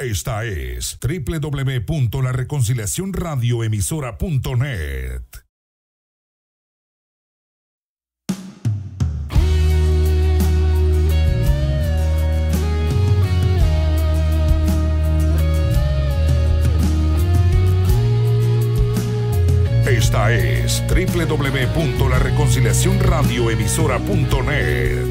Esta es www.lareconciliacionradioemisora.net. Esta es www.lareconciliacionradioemisora.net.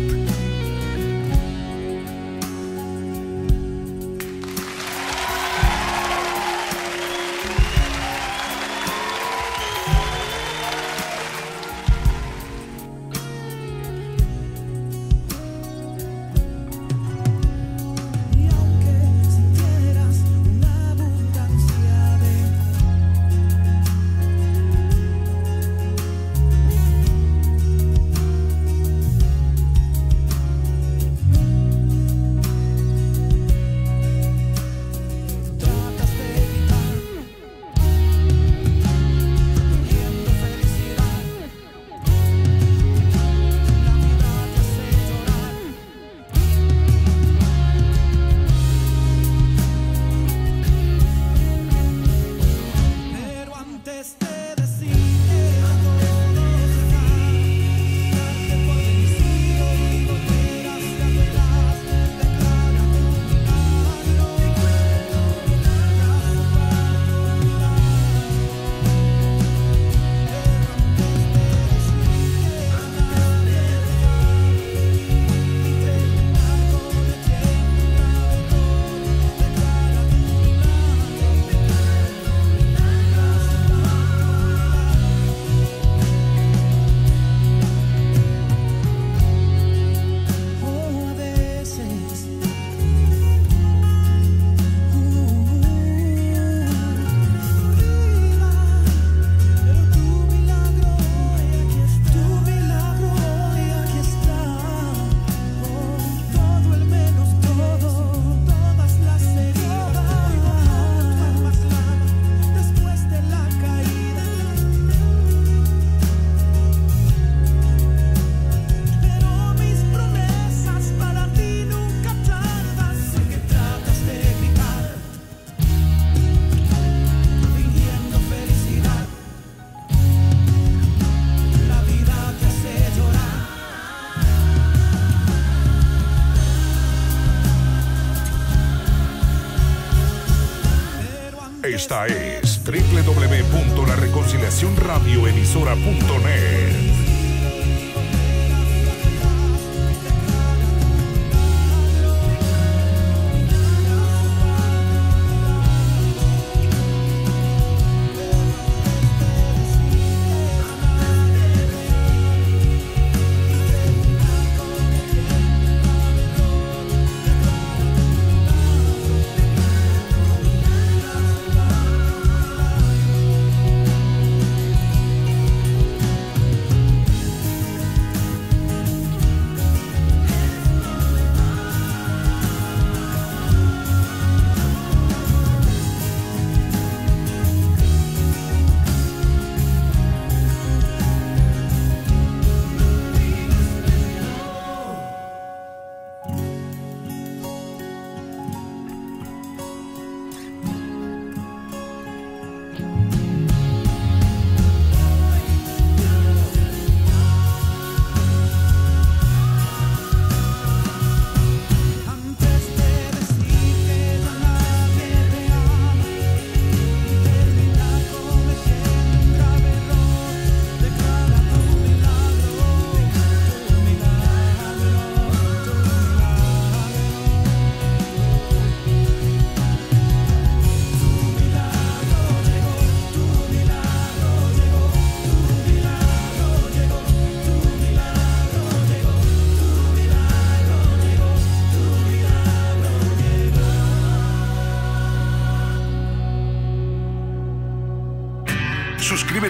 Esta es www.lareconciliacionradioemisora.net.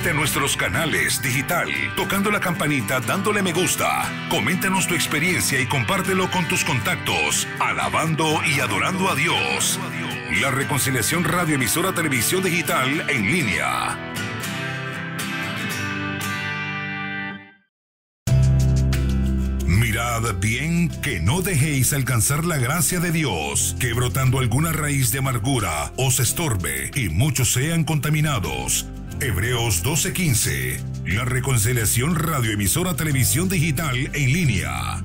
a nuestros canales digital, tocando la campanita, dándole me gusta. Coméntanos tu experiencia y compártelo con tus contactos, alabando y adorando a Dios. La Reconciliación radioemisora Televisión Digital en línea. mirad bien que no dejéis alcanzar la gracia de Dios, que brotando alguna raíz de amargura os estorbe y muchos sean contaminados Hebreos 12:15. La reconciliación radioemisora televisión digital en línea.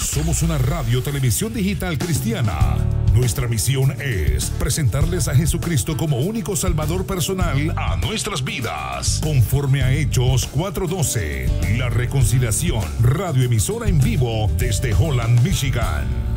Somos una radio televisión digital cristiana. Nuestra misión es presentarles a Jesucristo como único Salvador personal a nuestras vidas. Conforme a Hechos 4:12, La Reconciliación, radioemisora en vivo desde Holland, Michigan.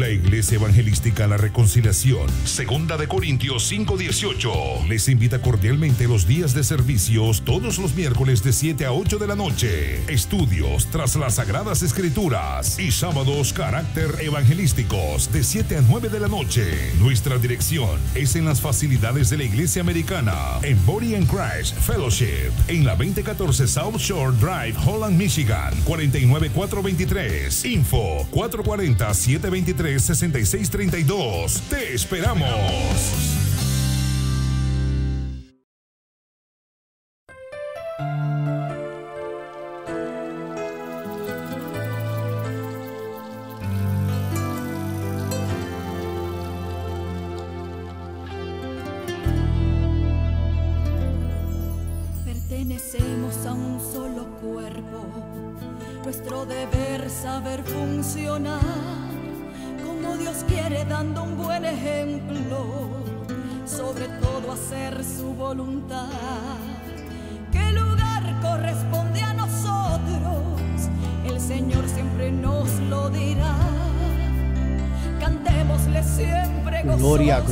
la Iglesia Evangelística la Reconciliación, Segunda de Corintios 5:18. Les invita cordialmente los días de servicios todos los miércoles de 7 a 8 de la noche. Estudios tras las Sagradas Escrituras y sábados carácter evangelísticos de 7 a 9 de la noche. Nuestra dirección es en las facilidades de la Iglesia Americana en Body and Christ Fellowship en la 2014 South Shore Drive, Holland, Michigan 49423. Info 440 723 6632 Te esperamos.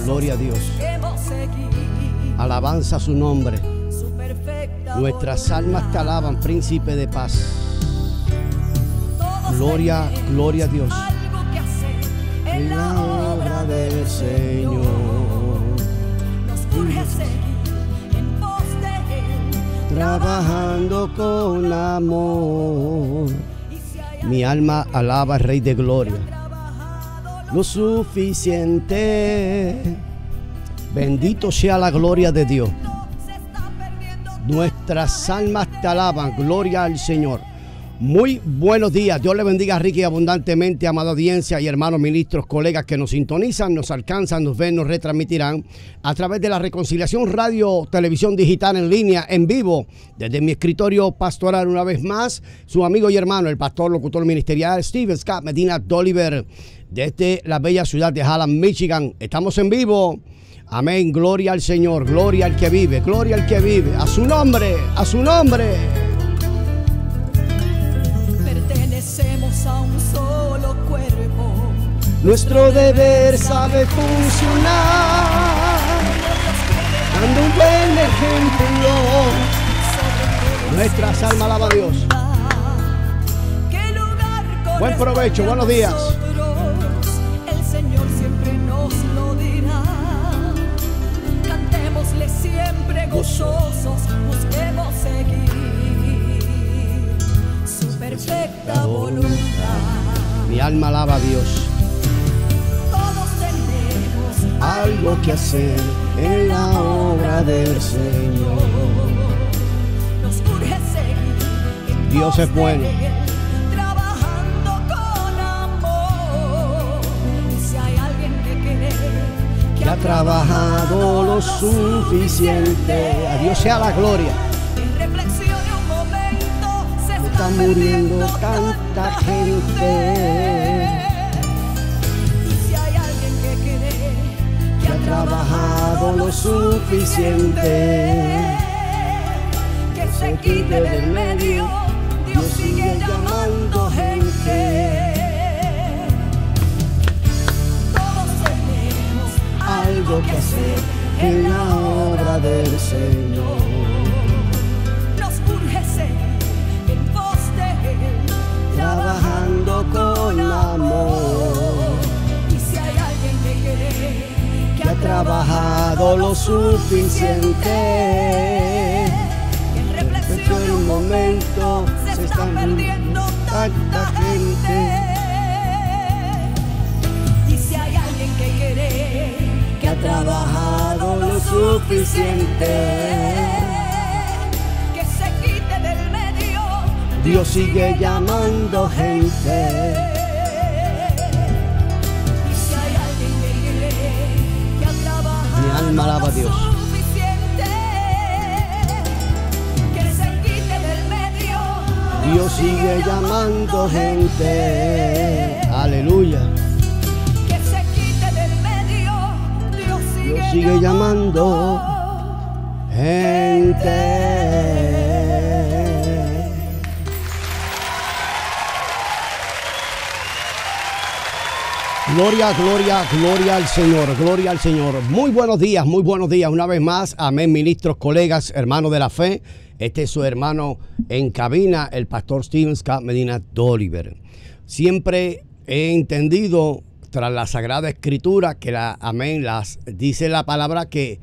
Gloria a Dios. Alabanza su nombre. Nuestras almas te alaban, príncipe de paz. Gloria, gloria a Dios. En la obra del Señor. Trabajando con amor. Mi alma alaba Rey de Gloria lo suficiente. Bendito sea la gloria de Dios. Nuestras almas te alaban, gloria al Señor. Muy buenos días, Dios le bendiga Ricky, y abundantemente, amada audiencia y hermanos ministros, colegas que nos sintonizan, nos alcanzan, nos ven, nos retransmitirán a través de la Reconciliación Radio Televisión Digital en línea, en vivo, desde mi escritorio pastoral una vez más, su amigo y hermano, el pastor locutor ministerial Steven Scott Medina Doliver desde este, la bella ciudad de Halland, Michigan. Estamos en vivo. Amén, gloria al Señor, gloria al que vive, gloria al que vive. A su nombre, a su nombre. Pertenecemos a un solo cuerpo. Nuestro deber sabe funcionar, dando un buen ejemplo. Nuestras almas alaba a Dios. Buen provecho, buenos días. siempre gozosos, busquemos seguir su perfecta voluntad. Mi alma alaba a Dios. Todos tenemos algo que hacer en la obra del Señor. Nos urge seguir. Dios es bueno. ha trabajado lo suficiente. A Dios sea la gloria. Está muriendo tanta gente. Y si hay alguien que que ha trabajado lo suficiente, que se quite del medio, Dios sigue llamando gente. que hacer en la obra del Señor. Nos urge en de trabajando con amor. Y si hay alguien que que ha trabajado lo suficiente, en reflexión un momento se están perdiendo tanta gente. ha trabajado lo suficiente. Que se quite del medio. Dios sigue llamando gente. Y Mi alma alaba a Dios. Dios sigue llamando gente. Aleluya. sigue llamando gente. Gloria, gloria, gloria al Señor, gloria al Señor. Muy buenos días, muy buenos días. Una vez más, amén, ministros, colegas, hermanos de la fe. Este es su hermano en cabina, el pastor Steven Medina Doliver. Siempre he entendido tras la Sagrada Escritura, que la, amén, las, dice la palabra que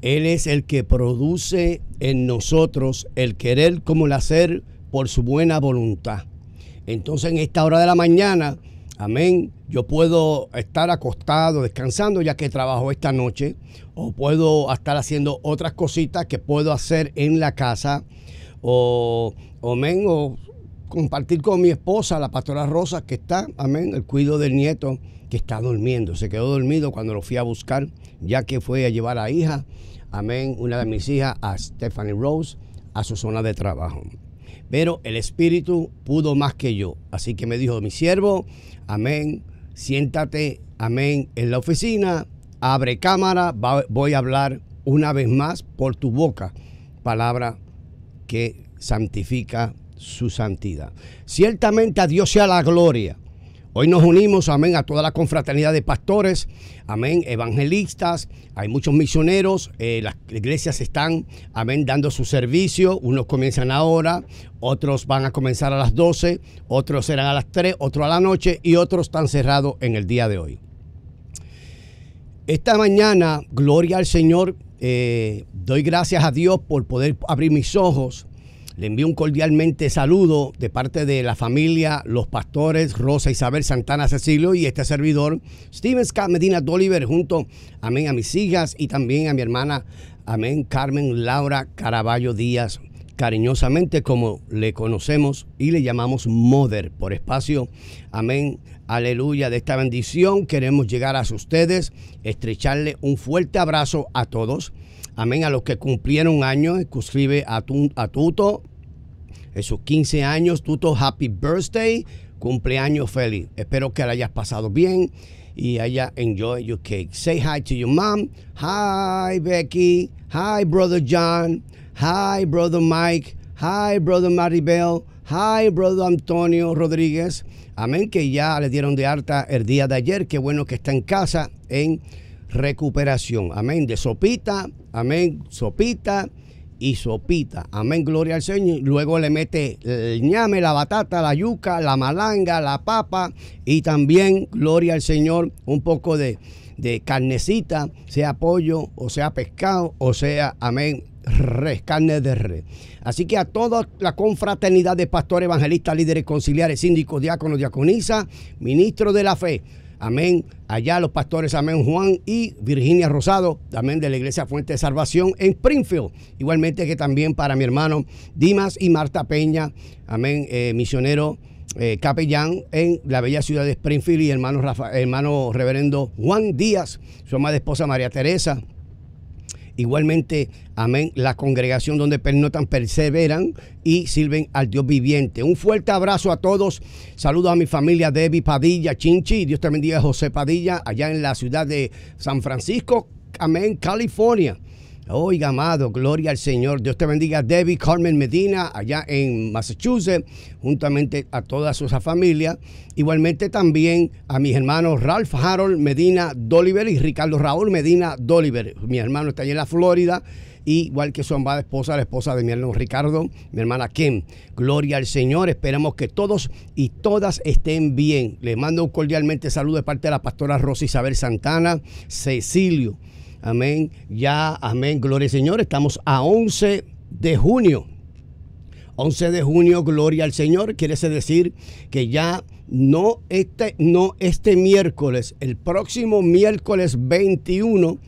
Él es el que produce en nosotros el querer como el hacer por su buena voluntad. Entonces en esta hora de la mañana, amén, yo puedo estar acostado, descansando ya que trabajo esta noche, o puedo estar haciendo otras cositas que puedo hacer en la casa, o, amén, o compartir con mi esposa, la pastora Rosa, que está, amén, el cuido del nieto que está durmiendo. Se quedó dormido cuando lo fui a buscar, ya que fue a llevar a hija, amén, una de mis hijas, a Stephanie Rose, a su zona de trabajo. Pero el espíritu pudo más que yo. Así que me dijo, mi siervo, amén, siéntate, amén, en la oficina, abre cámara, voy a hablar una vez más por tu boca. Palabra que santifica su santidad. Ciertamente a Dios sea la gloria. Hoy nos unimos, amén, a toda la confraternidad de pastores, amén, evangelistas, hay muchos misioneros, eh, las iglesias están, amén, dando su servicio, unos comienzan ahora, otros van a comenzar a las 12, otros serán a las 3, otros a la noche y otros están cerrados en el día de hoy. Esta mañana, gloria al Señor, eh, doy gracias a Dios por poder abrir mis ojos le envío un cordialmente saludo de parte de la familia, los pastores Rosa Isabel Santana Cecilio y este servidor, Steven Scott Medina Doliver, junto amén, a mis hijas y también a mi hermana, amén, Carmen Laura Caraballo Díaz, cariñosamente como le conocemos y le llamamos Mother, por espacio, amén, aleluya, de esta bendición. Queremos llegar a ustedes, estrecharle un fuerte abrazo a todos. Amén, a los que cumplieron año inclusive a, tu, a Tuto, esos 15 años. Tuto, happy birthday, cumpleaños feliz. Espero que la hayas pasado bien y haya enjoy your cake. Say hi to your mom. Hi, Becky. Hi, brother John. Hi, brother Mike. Hi, brother Maribel. Hi, brother Antonio Rodríguez. Amén, que ya le dieron de harta el día de ayer. Qué bueno que está en casa en recuperación. Amén, de sopita. Amén, sopita y sopita. Amén, gloria al Señor. Luego le mete el ñame, la batata, la yuca, la malanga, la papa y también, gloria al Señor, un poco de, carnecita, sea pollo o sea pescado o sea, amén, res, carne de res. Así que a toda la confraternidad de pastores, evangelistas, líderes conciliares, síndicos, diáconos, diaconisas, ministros de la fe Amén. Allá los pastores, amén, Juan y Virginia Rosado, amén, de la Iglesia Fuente de Salvación en Springfield. Igualmente que también para mi hermano Dimas y Marta Peña, amén, eh, misionero. Eh, capellán en la bella ciudad de Springfield y hermano, hermano reverendo Juan Díaz, su amada esposa María Teresa, Igualmente, amén, la congregación donde pernotan perseveran y sirven al Dios viviente. Un fuerte abrazo a todos. Saludos a mi familia Debbie Padilla, Chinchi. Dios te bendiga, José Padilla, allá en la ciudad de San Francisco, amén, California. Oiga, amado, gloria al Señor. Dios te bendiga, Debbie Carmen Medina, allá en Massachusetts, juntamente a toda su familia. Igualmente también a mis hermanos Ralph Harold Medina Doliver y Ricardo Raúl Medina Doliver. Mi hermano está allá en la Florida igual que su amada esposa, la esposa de mi hermano Ricardo, mi hermana Kim. Gloria al Señor, esperamos que todos y todas estén bien. Les mando un cordialmente saludo de parte de la pastora Rosa Isabel Santana, Cecilio. Amén. Ya, amén. Gloria al Señor. Estamos a 11 de junio. 11 de junio, gloria al Señor. Quiere decir que ya no este, no este miércoles, el próximo miércoles 21.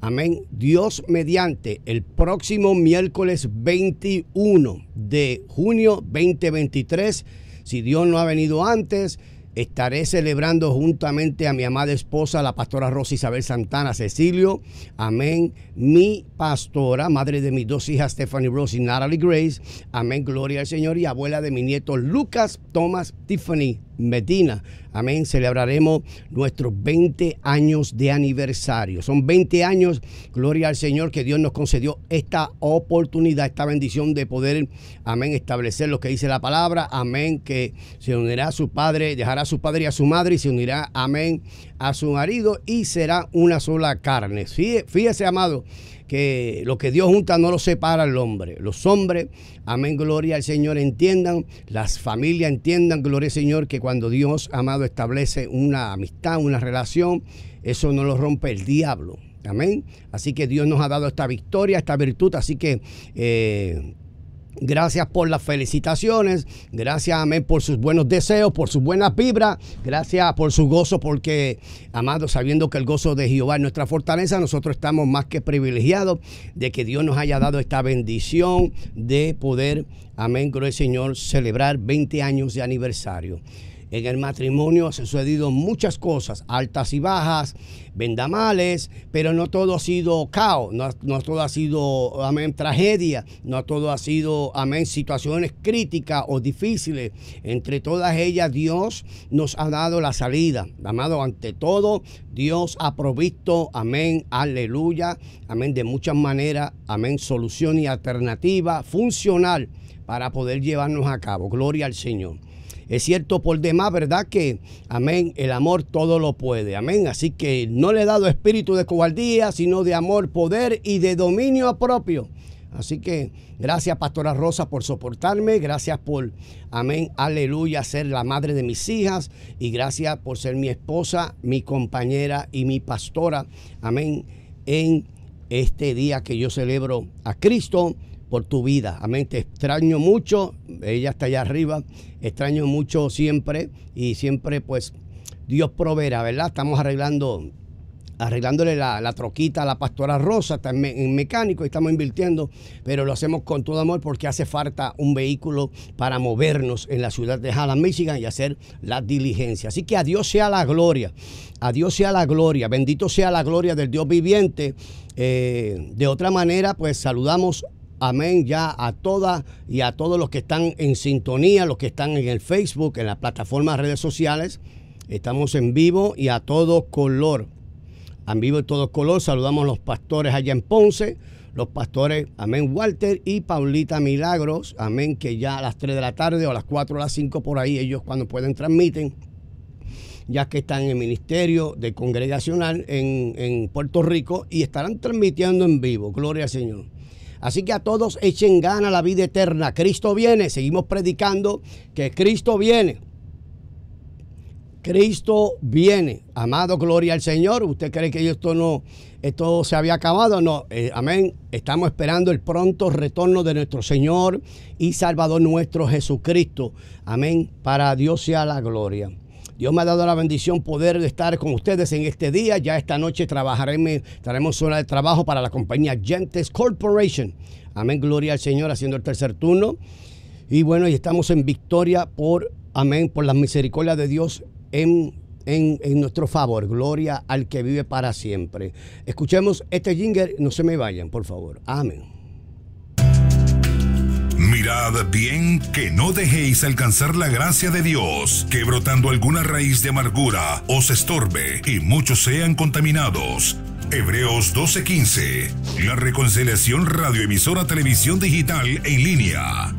Amén. Dios mediante el próximo miércoles 21 de junio 2023. Si Dios no ha venido antes, Estaré celebrando juntamente a mi amada esposa, la pastora Rosa Isabel Santana Cecilio. Amén. Mi pastora, madre de mis dos hijas, Stephanie Rose y Natalie Grace. Amén. Gloria al Señor y abuela de mi nieto Lucas Thomas Tiffany Medina. Amén. Celebraremos nuestros 20 años de aniversario. Son 20 años, gloria al Señor, que Dios nos concedió esta oportunidad, esta bendición de poder, amén, establecer lo que dice la palabra. Amén, que se unirá a su padre, dejará a su padre y a su madre y se unirá, amén, a su marido y será una sola carne. fíjese amado que lo que Dios junta no lo separa el hombre. Los hombres, amén, gloria al Señor, entiendan, las familias entiendan, gloria al Señor, que cuando Dios, amado, establece una amistad, una relación, eso no lo rompe el diablo. Amén. Así que Dios nos ha dado esta victoria, esta virtud. Así que... Eh, Gracias por las felicitaciones, gracias amén por sus buenos deseos, por sus buenas vibras, gracias por su gozo, porque amados, sabiendo que el gozo de Jehová es nuestra fortaleza, nosotros estamos más que privilegiados de que Dios nos haya dado esta bendición de poder, amén, gloria al Señor, celebrar 20 años de aniversario. En el matrimonio han sucedido muchas cosas, altas y bajas, vendamales, pero no todo ha sido caos, no, no todo ha sido, amén, tragedia, no todo ha sido, amén, situaciones críticas o difíciles. Entre todas ellas, Dios nos ha dado la salida. Amado, ante todo, Dios ha provisto, amén, aleluya, amén, de muchas maneras, amén, solución y alternativa funcional para poder llevarnos a cabo. Gloria al Señor. Es cierto por demás, ¿verdad? Que, amén, el amor todo lo puede, amén. Así que no le he dado espíritu de cobardía, sino de amor, poder y de dominio propio. Así que gracias, Pastora Rosa, por soportarme. Gracias por, amén, aleluya, ser la madre de mis hijas. Y gracias por ser mi esposa, mi compañera y mi pastora. Amén. En este día que yo celebro a Cristo tu vida. Amén. Te extraño mucho. Ella está allá arriba. Extraño mucho siempre. Y siempre, pues, Dios proveerá, ¿verdad? Estamos arreglando arreglándole la, la, troquita a la pastora Rosa, también en, mecánico estamos invirtiendo, pero lo hacemos con todo amor porque hace falta un vehículo para movernos en la ciudad de Hallam, Michigan y hacer la diligencia. Así que a Dios sea la gloria, a Dios sea la gloria, bendito sea la gloria del Dios viviente. Eh, de otra manera, pues saludamos amén ya a todas y a todos los que están en sintonía, los que están en el Facebook, en las plataformas redes sociales. Estamos en vivo y a todo color. En vivo y todo color saludamos a los pastores allá en Ponce, los pastores, amén, Walter y Paulita Milagros, amén, que ya a las 3 de la tarde o a las 4 o a las 5 por ahí, ellos cuando pueden transmiten, ya que están en el Ministerio de Congregacional en, en Puerto Rico y estarán transmitiendo en vivo, gloria al Señor. Así que a todos echen gana la vida eterna. Cristo viene. Seguimos predicando que Cristo viene. Cristo viene. Amado, gloria al Señor. ¿Usted cree que esto no, esto se había acabado? No. Eh, amén. Estamos esperando el pronto retorno de nuestro Señor y Salvador nuestro Jesucristo. Amén. Para Dios sea la gloria. Dios me ha dado la bendición poder estar con ustedes en este día. Ya esta noche trabajaremos, estaremos zona de trabajo para la compañía Gentes Corporation. Amén, gloria al Señor, haciendo el tercer turno. Y bueno, y estamos en victoria por, amén, por la misericordia de Dios en, en, en nuestro favor. Gloria al que vive para siempre. Escuchemos este jingle. no se me vayan, por favor. Amén. Mirad bien que no dejéis alcanzar la gracia de Dios, que brotando alguna raíz de amargura os estorbe y muchos sean contaminados. Hebreos 12:15. La reconciliación radioemisora televisión digital en línea.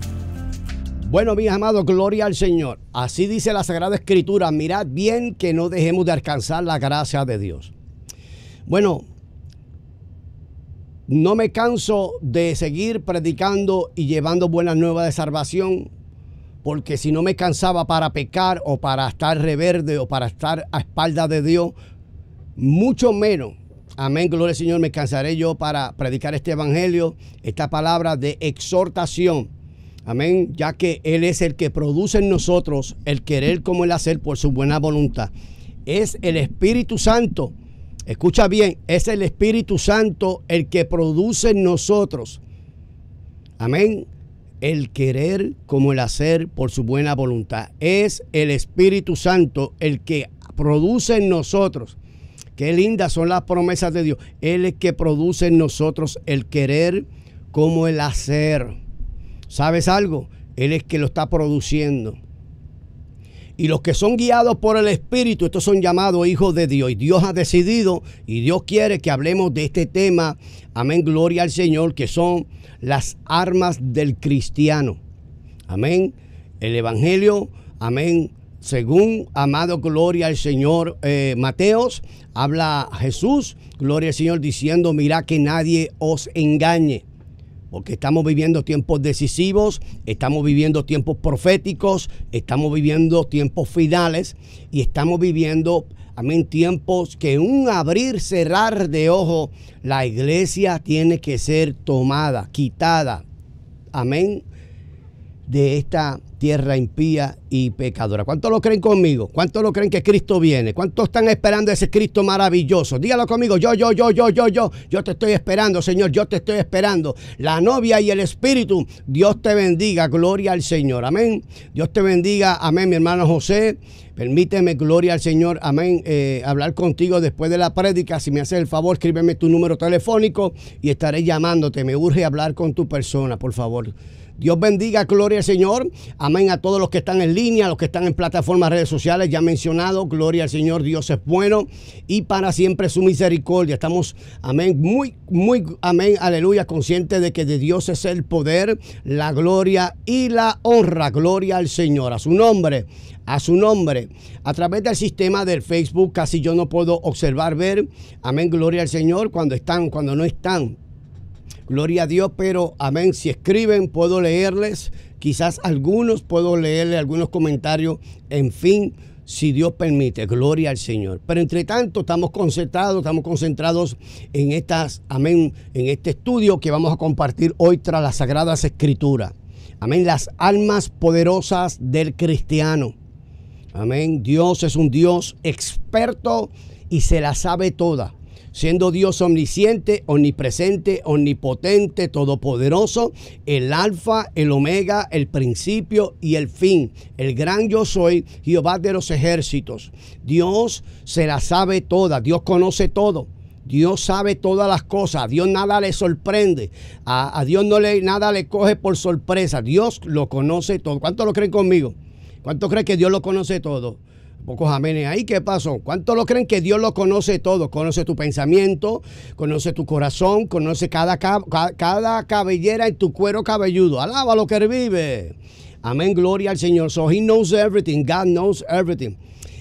Bueno, mis amados, gloria al Señor. Así dice la Sagrada Escritura, mirad bien que no dejemos de alcanzar la gracia de Dios. Bueno, no me canso de seguir predicando y llevando buenas nuevas de salvación, porque si no me cansaba para pecar o para estar reverde o para estar a espalda de Dios, mucho menos, amén, gloria al Señor, me cansaré yo para predicar este evangelio, esta palabra de exhortación. Amén, ya que Él es el que produce en nosotros el querer como el hacer por su buena voluntad. Es el Espíritu Santo Escucha bien, es el Espíritu Santo el que produce en nosotros. Amén. El querer como el hacer por su buena voluntad. Es el Espíritu Santo el que produce en nosotros. Qué lindas son las promesas de Dios. Él es que produce en nosotros el querer como el hacer. ¿Sabes algo? Él es que lo está produciendo. Y los que son guiados por el Espíritu, estos son llamados hijos de Dios. Y Dios ha decidido y Dios quiere que hablemos de este tema. Amén, gloria al Señor, que son las armas del cristiano. Amén. El Evangelio, amén. Según, amado, gloria al Señor eh, Mateos, habla Jesús, gloria al Señor, diciendo, mira que nadie os engañe porque estamos viviendo tiempos decisivos, estamos viviendo tiempos proféticos, estamos viviendo tiempos finales y estamos viviendo, amén, tiempos que un abrir, cerrar de ojo, la iglesia tiene que ser tomada, quitada, amén, de esta tierra impía y pecadora. ¿Cuántos lo creen conmigo? ¿Cuántos lo creen que Cristo viene? ¿Cuántos están esperando ese Cristo maravilloso? Dígalo conmigo, yo, yo, yo, yo, yo, yo, yo te estoy esperando, Señor, yo te estoy esperando. La novia y el Espíritu, Dios te bendiga, gloria al Señor, amén. Dios te bendiga, amén, mi hermano José. Permíteme, gloria al Señor, amén, eh, hablar contigo después de la prédica. Si me haces el favor, escríbeme tu número telefónico y estaré llamándote. Me urge hablar con tu persona, por favor. Dios bendiga, gloria al Señor. Amén a todos los que están en línea, a los que están en plataformas, redes sociales, ya mencionado, gloria al Señor, Dios es bueno y para siempre su misericordia. Estamos, amén, muy, muy, amén, aleluya, conscientes de que de Dios es el poder, la gloria y la honra, gloria al Señor, a su nombre a su nombre. A través del sistema del Facebook casi yo no puedo observar, ver, amén, gloria al Señor, cuando están, cuando no están. Gloria a Dios, pero amén. Si escriben, puedo leerles. Quizás algunos puedo leerle algunos comentarios. En fin, si Dios permite, gloria al Señor. Pero entre tanto, estamos concentrados, estamos concentrados en estas, amén, en este estudio que vamos a compartir hoy tras las Sagradas Escrituras. Amén. Las almas poderosas del cristiano. Amén. Dios es un Dios experto y se la sabe toda siendo Dios omnisciente, omnipresente, omnipotente, todopoderoso, el alfa, el omega, el principio y el fin. El gran yo soy, Jehová de los ejércitos. Dios se la sabe toda, Dios conoce todo. Dios sabe todas las cosas, a Dios nada le sorprende, a, Dios no le, nada le coge por sorpresa, Dios lo conoce todo. ¿Cuántos lo creen conmigo? ¿Cuántos creen que Dios lo conoce todo? pocos amenes ahí. ¿Qué pasó? ¿Cuántos lo creen que Dios lo conoce todo? Conoce tu pensamiento, conoce tu corazón, conoce cada, cada cabellera y tu cuero cabelludo. Alaba lo que vive. Amén, gloria al Señor. So he knows everything. God knows everything.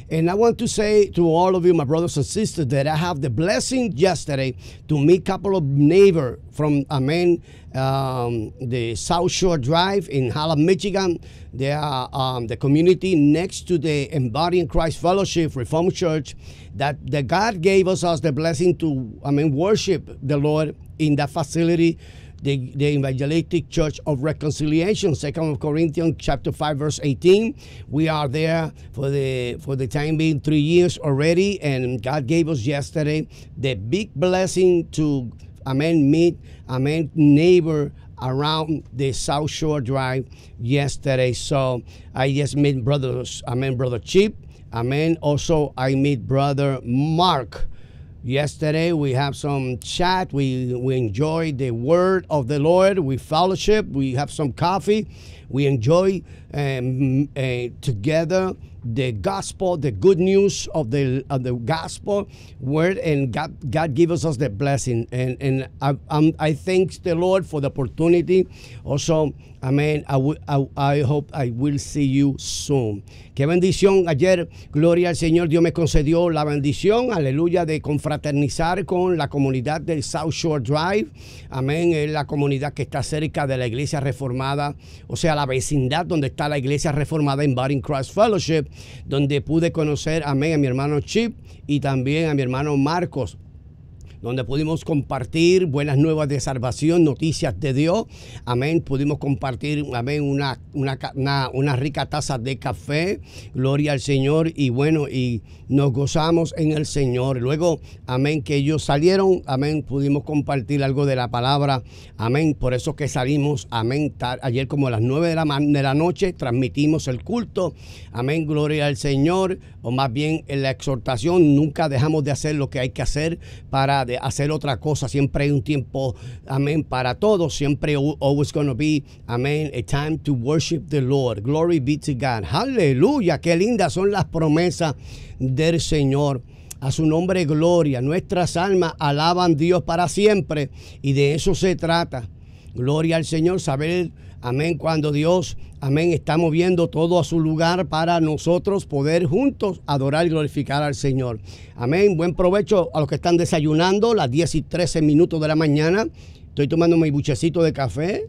And I want to say to all of you, my brothers and sisters, that I have the blessing yesterday to meet a couple of neighbor from a man, um, the South Shore Drive in Hallam, Michigan. They are um, the community next to the Embodying Christ Fellowship Reformed Church that, that God gave us, as the blessing to, I mean, worship the Lord in that facility the, the Church of Reconciliation, Second of Corinthians chapter 5, verse 18. We are there for the for the time being three years already, and God gave us yesterday the big blessing to amen meet, amen neighbor around the South Shore Drive yesterday. So I just met brothers, amen, brother Chip. Amen. Also, I meet brother Mark Yesterday we have some chat. We we enjoy the word of the Lord. We fellowship. We have some coffee. We enjoy um, uh, together the gospel, the good news of the of the gospel word, and God God gives us the blessing. And and I I'm, um, I thank the Lord for the opportunity. Also, Amén. I, hope I will see you soon. Qué bendición. Ayer, gloria al Señor, Dios me concedió la bendición, aleluya, de confraternizar con la comunidad del South Shore Drive. Amén. Es la comunidad que está cerca de la iglesia reformada, o sea, la vecindad donde está la iglesia reformada en Budding Cross Fellowship, donde pude conocer, amén, a mi hermano Chip y también a mi hermano Marcos donde pudimos compartir buenas nuevas de salvación, noticias de Dios. Amén. Pudimos compartir, amén, una, una, una, rica taza de café. Gloria al Señor. Y bueno, y nos gozamos en el Señor. Luego, amén, que ellos salieron, amén, pudimos compartir algo de la palabra. Amén. Por eso que salimos, amén. Ayer como a las nueve de la, de la noche transmitimos el culto. Amén. Gloria al Señor. O más bien en la exhortación, nunca dejamos de hacer lo que hay que hacer para de hacer otra cosa. Siempre hay un tiempo, amén, para todos. Siempre, always gonna be, amén, a time to worship the Lord. Glory be to God. Aleluya. Qué lindas son las promesas del Señor. A su nombre, gloria. Nuestras almas alaban Dios para siempre. Y de eso se trata. Gloria al Señor. Saber Amén, cuando Dios, amén, está moviendo todo a su lugar para nosotros poder juntos adorar y glorificar al Señor. Amén, buen provecho a los que están desayunando, las 10 y 13 minutos de la mañana. Estoy tomando mi buchecito de café.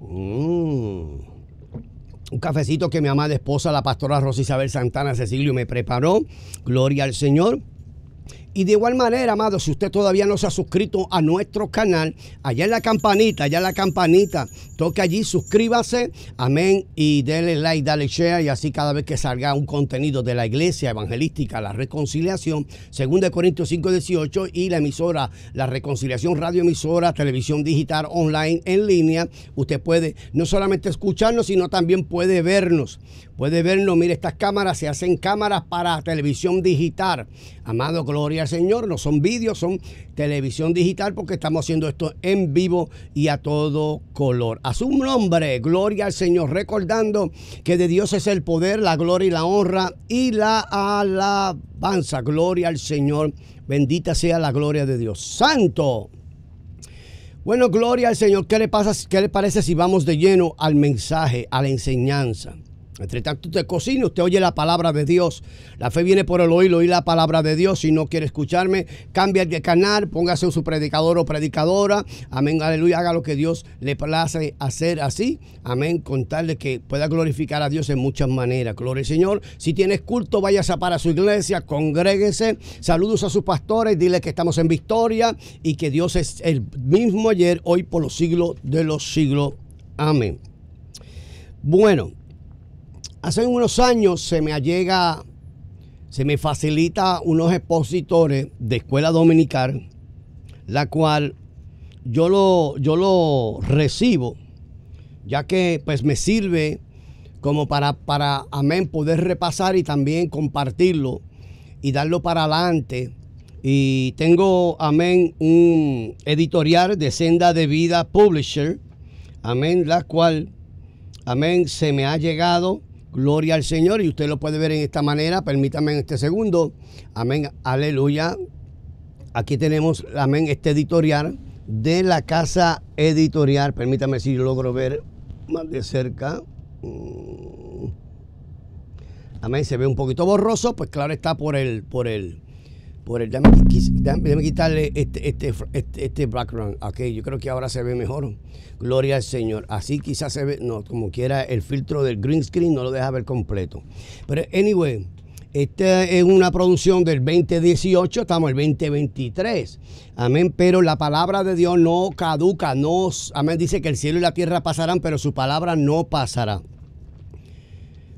Mm. Un cafecito que mi amada esposa, la pastora Rosa Isabel Santana Cecilio, me preparó. Gloria al Señor. Y de igual manera, amados, si usted todavía no se ha suscrito a nuestro canal, allá en la campanita, allá en la campanita, toque allí, suscríbase, amén, y dele like, dale share, y así cada vez que salga un contenido de la iglesia evangelística, la reconciliación, 2 Corintios 5, 18, y la emisora, la reconciliación radio emisora, televisión digital online en línea, usted puede no solamente escucharnos, sino también puede vernos. Puede verlo, mire, estas cámaras se hacen cámaras para televisión digital. Amado, gloria al Señor, no son vídeos, son televisión digital porque estamos haciendo esto en vivo y a todo color. A su nombre, gloria al Señor, recordando que de Dios es el poder, la gloria y la honra y la alabanza. Gloria al Señor, bendita sea la gloria de Dios. Santo. Bueno, gloria al Señor. ¿Qué le, pasa, ¿Qué le parece si vamos de lleno al mensaje, a la enseñanza? Entre tanto usted cocina, usted oye la palabra de Dios. La fe viene por el oír, oír la palabra de Dios. Si no quiere escucharme, cambia de canal, póngase su predicador o predicadora. Amén, aleluya, haga lo que Dios le place hacer así. Amén, contarle que pueda glorificar a Dios en muchas maneras. Gloria al Señor. Si tienes culto, váyase para su iglesia, congréguese. Saludos a sus pastores, dile que estamos en victoria y que Dios es el mismo ayer, hoy, por los siglos de los siglos. Amén. Bueno. Hace unos años se me llega se me facilita unos expositores de escuela dominical, la cual yo lo, yo lo recibo, ya que pues me sirve como para, para, amén, poder repasar y también compartirlo y darlo para adelante. Y tengo, amén, un editorial de Senda de Vida Publisher, amén, la cual, amén, se me ha llegado Gloria al Señor y usted lo puede ver en esta manera. Permítame en este segundo. Amén, aleluya. Aquí tenemos, amén, este editorial de la casa editorial. Permítame si logro ver más de cerca. Mm. Amén, se ve un poquito borroso, pues claro está por el, por el, por el déjame, quitarle este este, este, este, background ok, yo creo que ahora se ve mejor. Gloria al Señor. Así quizás se ve, no, como quiera, el filtro del green screen no lo deja ver completo. Pero anyway, esta es una producción del 2018, estamos en el 2023. Amén. Pero la palabra de Dios no caduca, no. Amén. Dice que el cielo y la tierra pasarán, pero su palabra no pasará.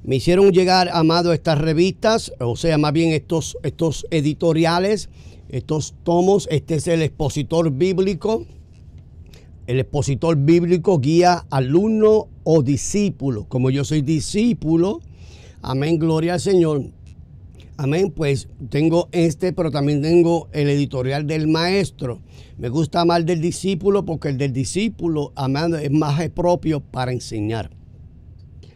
Me hicieron llegar, Amado, estas revistas, o sea, más bien estos, estos editoriales, estos tomos. Este es el expositor bíblico. El expositor bíblico guía alumno o discípulo. Como yo soy discípulo, amén, gloria al Señor. Amén, pues tengo este, pero también tengo el editorial del maestro. Me gusta más del discípulo porque el del discípulo, amado, es más propio para enseñar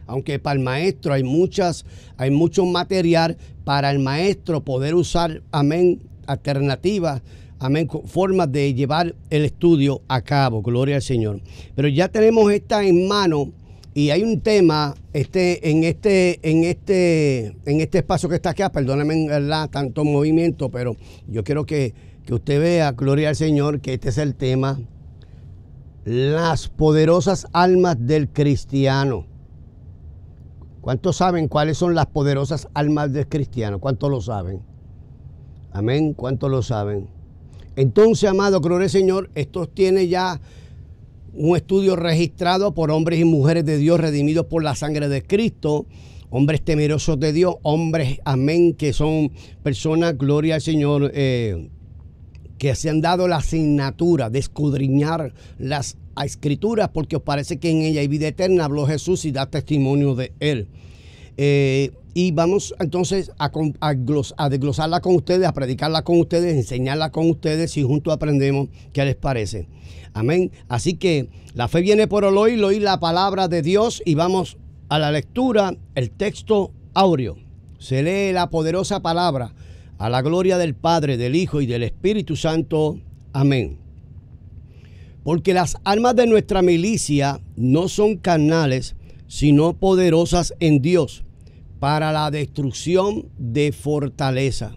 aunque para el maestro hay muchas, hay mucho material para el maestro poder usar, amén, alternativas, amén, formas de llevar el estudio a cabo, gloria al Señor. Pero ya tenemos esta en mano y hay un tema este, en, este, en, este, en este espacio que está acá, ah, perdóname, la Tanto movimiento, pero yo quiero que, que usted vea, gloria al Señor, que este es el tema, las poderosas almas del cristiano. ¿Cuántos saben cuáles son las poderosas almas del cristiano? ¿Cuántos lo saben? Amén, ¿cuántos lo saben? Entonces, amado, gloria Señor, esto tiene ya un estudio registrado por hombres y mujeres de Dios redimidos por la sangre de Cristo, hombres temerosos de Dios, hombres, amén, que son personas, gloria al Señor, eh, que se han dado la asignatura de escudriñar las a escrituras porque os parece que en ella hay vida eterna, habló Jesús y da testimonio de él. Eh, y vamos entonces a, a, desglosarla con ustedes, a predicarla con ustedes, enseñarla con ustedes y juntos aprendemos qué les parece. Amén. Así que la fe viene por el oír, oír la palabra de Dios y vamos a la lectura, el texto áureo. Se lee la poderosa palabra a la gloria del Padre, del Hijo y del Espíritu Santo. Amén. Porque las armas de nuestra milicia no son carnales, sino poderosas en Dios para la destrucción de fortaleza.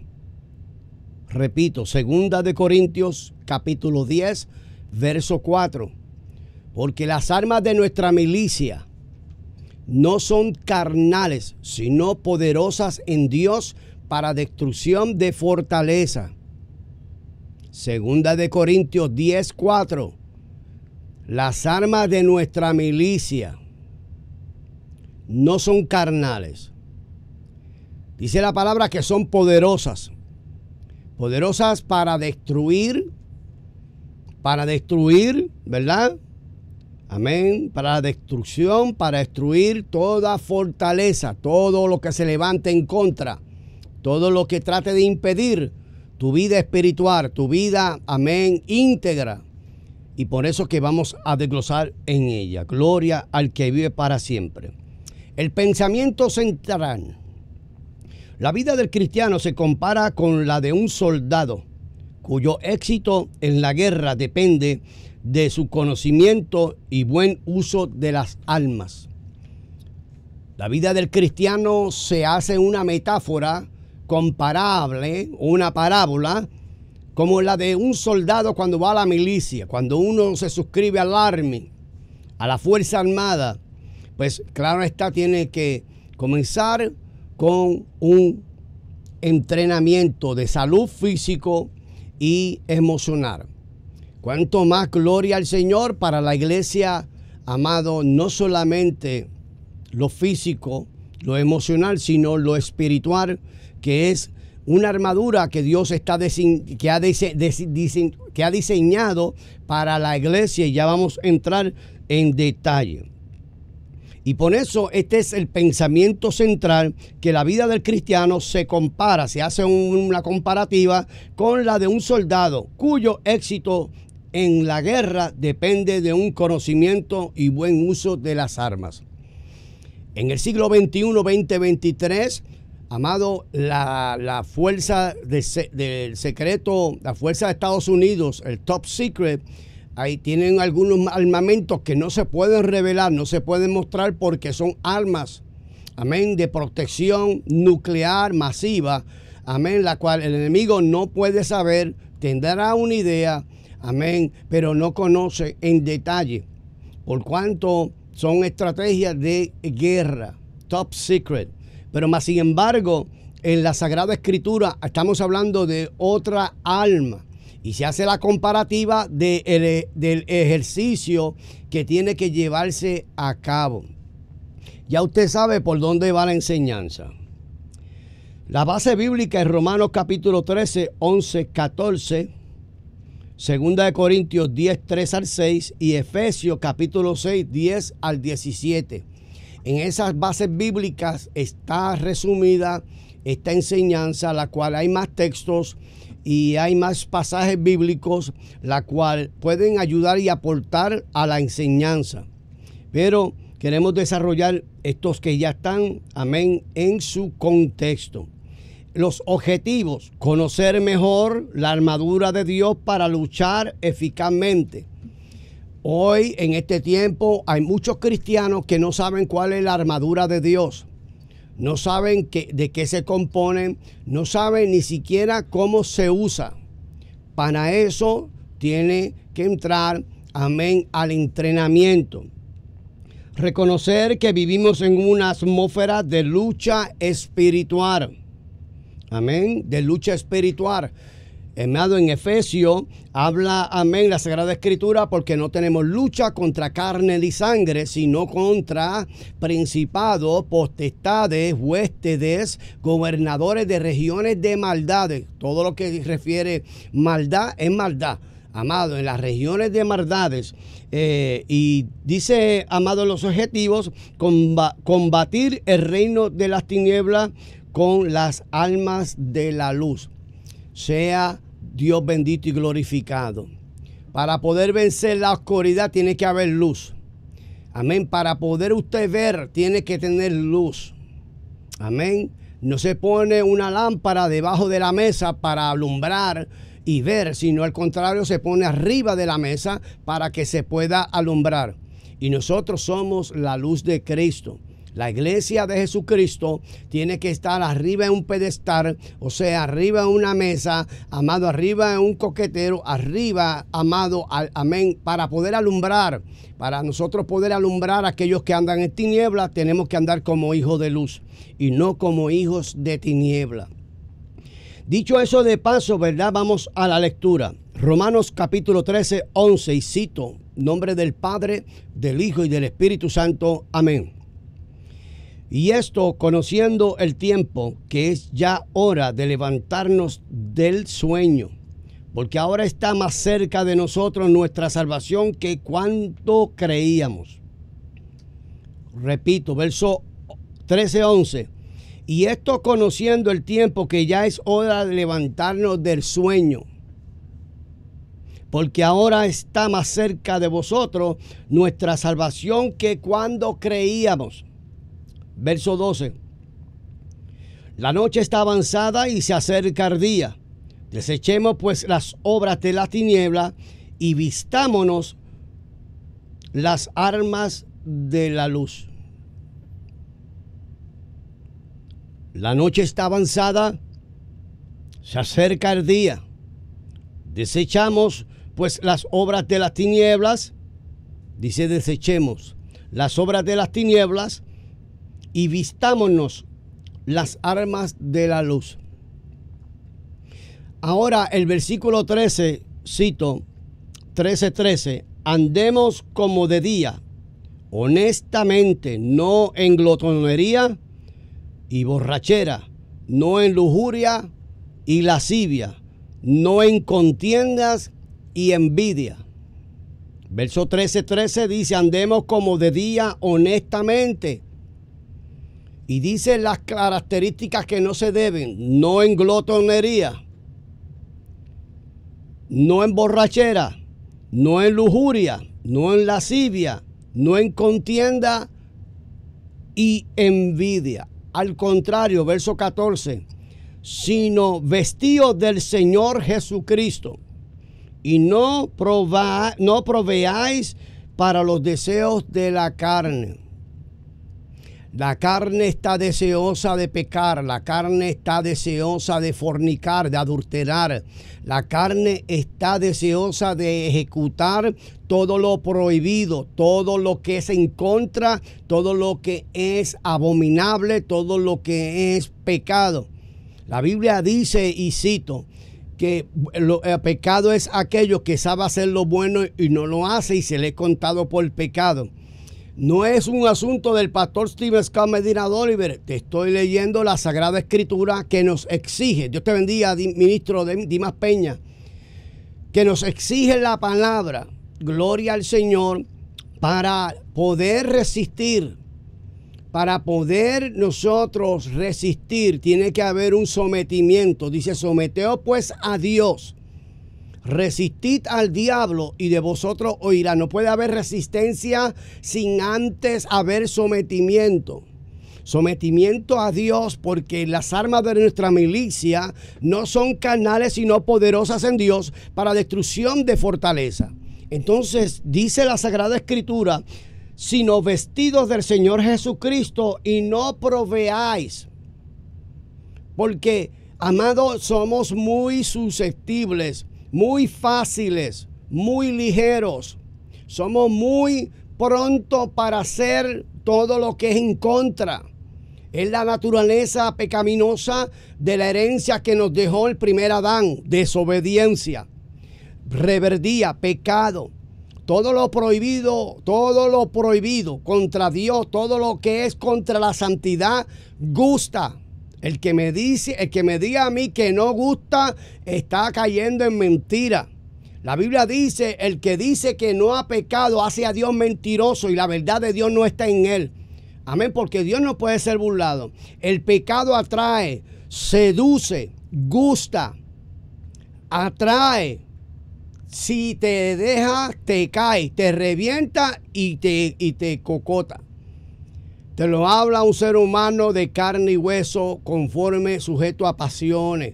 Repito, segunda de Corintios capítulo 10, verso 4. Porque las armas de nuestra milicia no son carnales, sino poderosas en Dios para destrucción de fortaleza. Segunda de Corintios 10, 4. Las armas de nuestra milicia no son carnales. Dice la palabra que son poderosas. Poderosas para destruir, para destruir, ¿verdad? Amén. Para la destrucción, para destruir toda fortaleza, todo lo que se levante en contra, todo lo que trate de impedir tu vida espiritual, tu vida, amén, íntegra, y por eso que vamos a desglosar en ella. Gloria al que vive para siempre. El pensamiento central. La vida del cristiano se compara con la de un soldado cuyo éxito en la guerra depende de su conocimiento y buen uso de las almas. La vida del cristiano se hace una metáfora comparable, una parábola como la de un soldado cuando va a la milicia, cuando uno se suscribe al Army, a la Fuerza Armada, pues claro está, tiene que comenzar con un entrenamiento de salud físico y emocional. Cuanto más gloria al Señor para la iglesia, amado, no solamente lo físico, lo emocional, sino lo espiritual, que es una armadura que Dios está que ha, que ha diseñado para la iglesia y ya vamos a entrar en detalle. Y por eso este es el pensamiento central que la vida del cristiano se compara, se hace una comparativa con la de un soldado cuyo éxito en la guerra depende de un conocimiento y buen uso de las armas. En el siglo XXI-2023 Amado, la, fuerza del secreto, la fuerza de Estados Unidos, el top secret, ahí tienen algunos armamentos que no se pueden revelar, no se pueden mostrar porque son armas, amén, de protección nuclear masiva, amén, la cual el enemigo no puede saber, tendrá una idea, amén, pero no conoce en detalle, por cuanto son estrategias de guerra, top secret. Pero más sin embargo, en la Sagrada Escritura estamos hablando de otra alma. Y se hace la comparativa de eh, del ejercicio que tiene que llevarse a cabo. Ya usted sabe por dónde va la enseñanza. La base bíblica es Romanos capítulo 13, 11, 14, Segunda de Corintios 10, 3 al 6 y Efesios capítulo 6, 10 al 17. En esas bases bíblicas está resumida esta enseñanza, la cual hay más textos y hay más pasajes bíblicos, la cual pueden ayudar y aportar a la enseñanza. Pero queremos desarrollar estos que ya están, amén, en su contexto. Los objetivos, conocer mejor la armadura de Dios para luchar eficazmente Hoy, en este tiempo, hay muchos cristianos que no saben cuál es la armadura de Dios. No saben de qué se componen, no saben ni siquiera cómo se usa. Para eso tiene que entrar, amén, al entrenamiento. Reconocer que vivimos en una atmósfera de lucha espiritual. Amén, de lucha espiritual. Amado, en Efesio habla, amén, la Sagrada Escritura, porque no tenemos lucha contra carne ni sangre, sino contra principados, potestades, huéspedes, gobernadores de regiones de maldades. Todo lo que refiere maldad es maldad amado, en las regiones de maldades. Eh, y dice, amado, los objetivos, combatir el reino de las tinieblas con las almas de la luz. Sea Dios bendito y glorificado. Para poder vencer la oscuridad tiene que haber luz. Amén. Para poder usted ver tiene que tener luz. Amén. No se pone una lámpara debajo de la mesa para alumbrar y ver, sino al contrario se pone arriba de la mesa para que se pueda alumbrar. Y nosotros somos la luz de Cristo. La iglesia de Jesucristo tiene que estar arriba en un pedestal, o sea, arriba en una mesa, amado, arriba en un coquetero, arriba, amado, al, amén, para poder alumbrar. Para nosotros poder alumbrar a aquellos que andan en tiniebla, tenemos que andar como hijos de luz y no como hijos de tiniebla. Dicho eso de paso, ¿verdad? Vamos a la lectura. Romanos capítulo 13, 11, y cito, nombre del Padre, del Hijo y del Espíritu Santo. Amén. Y esto conociendo el tiempo, que es ya hora de levantarnos del sueño, porque ahora está más cerca de nosotros nuestra salvación que cuanto creíamos. Repito, verso 11 Y esto conociendo el tiempo, que ya es hora de levantarnos del sueño porque ahora está más cerca de vosotros nuestra salvación que cuando creíamos. Verso 12. La noche está avanzada y se acerca el día. Desechemos pues las obras de la tiniebla y vistámonos las armas de la luz. La noche está avanzada, se acerca el día. Desechamos pues las obras de las tinieblas, dice desechemos las obras de las tinieblas y vistámonos las armas de la luz. Ahora el versículo 13, cito 13 13, andemos como de día, honestamente, no en glotonería y borrachera, no en lujuria y lascivia, no en contiendas y envidia. Verso 13 13 dice, andemos como de día honestamente, y dice las características que no se deben, no en glotonería, no en borrachera, no en lujuria, no en lascivia, no en contienda y envidia. Al contrario, verso 14, sino vestido del Señor Jesucristo y no, no proveáis para los deseos de la carne la carne está deseosa de pecar, la carne está deseosa de fornicar, de adulterar, la carne está deseosa de ejecutar todo lo prohibido, todo lo que es en contra, todo lo que es abominable, todo lo que es pecado. La Biblia dice, y cito, que el eh, pecado es aquello que sabe hacer lo bueno y no lo hace y se le he contado por pecado. No es un asunto del pastor Steven Scott Medina D'Oliver, Te estoy leyendo la Sagrada Escritura que nos exige. Dios te bendiga, ministro Dimas Peña. Que nos exige la palabra. Gloria al Señor. Para poder resistir. Para poder nosotros resistir, tiene que haber un sometimiento. Dice, someteos pues a Dios resistid al diablo y de vosotros oirá. No puede haber resistencia sin antes haber sometimiento. Sometimiento a Dios porque las armas de nuestra milicia no son carnales sino poderosas en Dios para destrucción de fortaleza. Entonces dice la Sagrada Escritura, sino vestidos del Señor Jesucristo y no proveáis. Porque, amados, somos muy susceptibles muy fáciles, muy ligeros. Somos muy pronto para hacer todo lo que es en contra. Es la naturaleza pecaminosa de la herencia que nos dejó el primer Adán, desobediencia, reverdía, pecado. Todo lo prohibido, todo lo prohibido contra Dios, todo lo que es contra la santidad, gusta, el que me dice, el que me diga a mí que no gusta, está cayendo en mentira. La Biblia dice, el que dice que no ha pecado hace a Dios mentiroso y la verdad de Dios no está en él. Amén, porque Dios no puede ser burlado. El pecado atrae, seduce, gusta, atrae. Si te deja, te cae, te revienta y te, y te cocota. Te lo habla un ser humano de carne y hueso conforme sujeto a pasiones.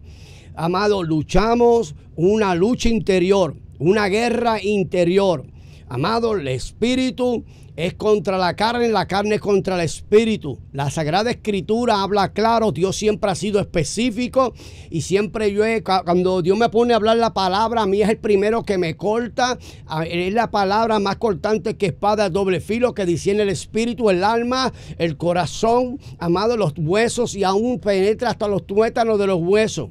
Amado, luchamos una lucha interior, una guerra interior. Amado, el espíritu es contra la carne, la carne es contra el espíritu. La Sagrada Escritura habla claro, Dios siempre ha sido específico y siempre yo, cuando Dios me pone a hablar la palabra, a mí es el primero que me corta, es la palabra más cortante que espada doble filo que en el espíritu, el alma, el corazón, amado, los huesos y aún penetra hasta los tuétanos de los huesos.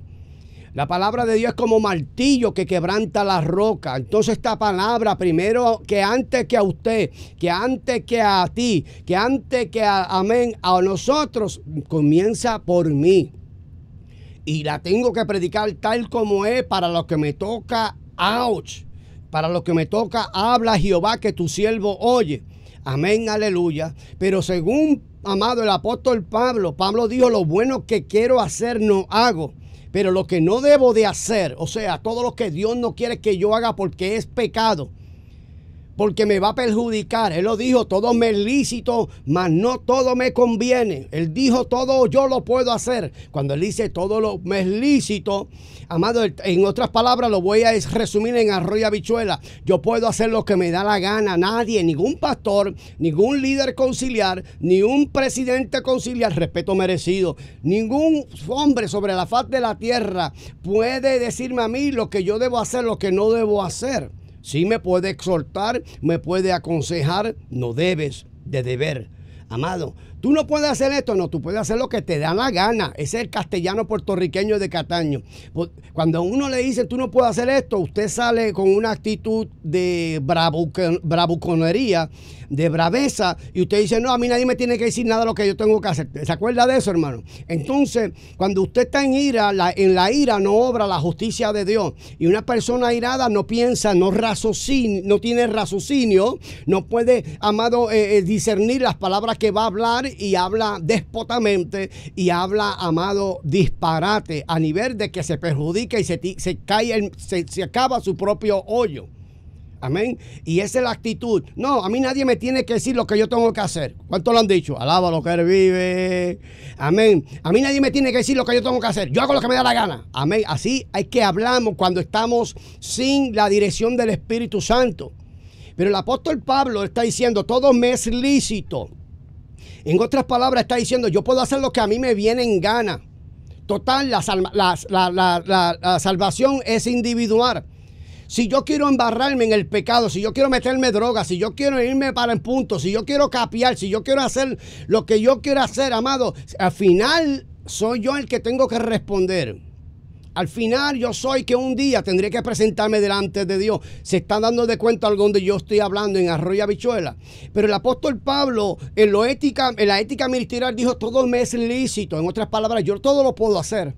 La palabra de Dios es como martillo que quebranta la roca. Entonces esta palabra, primero que antes que a usted, que antes que a ti, que antes que a, amén, a nosotros, comienza por mí. Y la tengo que predicar tal como es para los que me toca, ouch. Para los que me toca, habla Jehová que tu siervo oye. Amén, aleluya. Pero según, amado, el apóstol Pablo, Pablo dijo, lo bueno que quiero hacer no hago pero lo que no debo de hacer, o sea, todo lo que Dios no quiere que yo haga porque es pecado, porque me va a perjudicar. Él lo dijo, todo me es lícito, mas no todo me conviene. Él dijo, todo yo lo puedo hacer. Cuando él dice, todo lo, me es lícito, amado, en otras palabras, lo voy a resumir en arroyo habichuela. Yo puedo hacer lo que me da la gana. Nadie, ningún pastor, ningún líder conciliar, ni un presidente conciliar, respeto merecido, ningún hombre sobre la faz de la tierra puede decirme a mí lo que yo debo hacer, lo que no debo hacer si me puede exhortar, me puede aconsejar, no debes de deber. Amado, Tú no puedes hacer esto, no, tú puedes hacer lo que te da la gana. Ese es el castellano puertorriqueño de Cataño. Pues, cuando a uno le dice, tú no puedes hacer esto, usted sale con una actitud de bravuconería, de braveza, y usted dice, no, a mí nadie me tiene que decir nada de lo que yo tengo que hacer. ¿Se acuerda de eso, hermano? Entonces, cuando usted está en ira, en la ira no obra la justicia de Dios. Y una persona irada no piensa, no no tiene raciocinio, no puede, amado, eh, eh, discernir las palabras que va a hablar y habla despotamente y habla, amado, disparate a nivel de que se perjudica y se, cae, se, acaba su propio hoyo. Amén. Y esa es la actitud. No, a mí nadie me tiene que decir lo que yo tengo que hacer. ¿Cuánto lo han dicho? Alaba lo que él vive. Amén. A mí nadie me tiene que decir lo que yo tengo que hacer. Yo hago lo que me da la gana. Amén. Así hay que hablamos cuando estamos sin la dirección del Espíritu Santo. Pero el apóstol Pablo está diciendo, todo me es lícito en otras palabras, está diciendo, yo puedo hacer lo que a mí me viene en gana. Total, la, salvación es individual. Si yo quiero embarrarme en el pecado, si yo quiero meterme droga, si yo quiero irme para el punto, si yo quiero capiar, si yo quiero hacer lo que yo quiero hacer, amado, al final soy yo el que tengo que responder al final yo soy que un día tendré que presentarme delante de Dios. Se está dando de cuenta algo donde yo estoy hablando en Arroyo Habichuela. Pero el apóstol Pablo, en, lo ética, en la ética ministerial, dijo: todo me es lícito. En otras palabras, yo todo lo puedo hacer.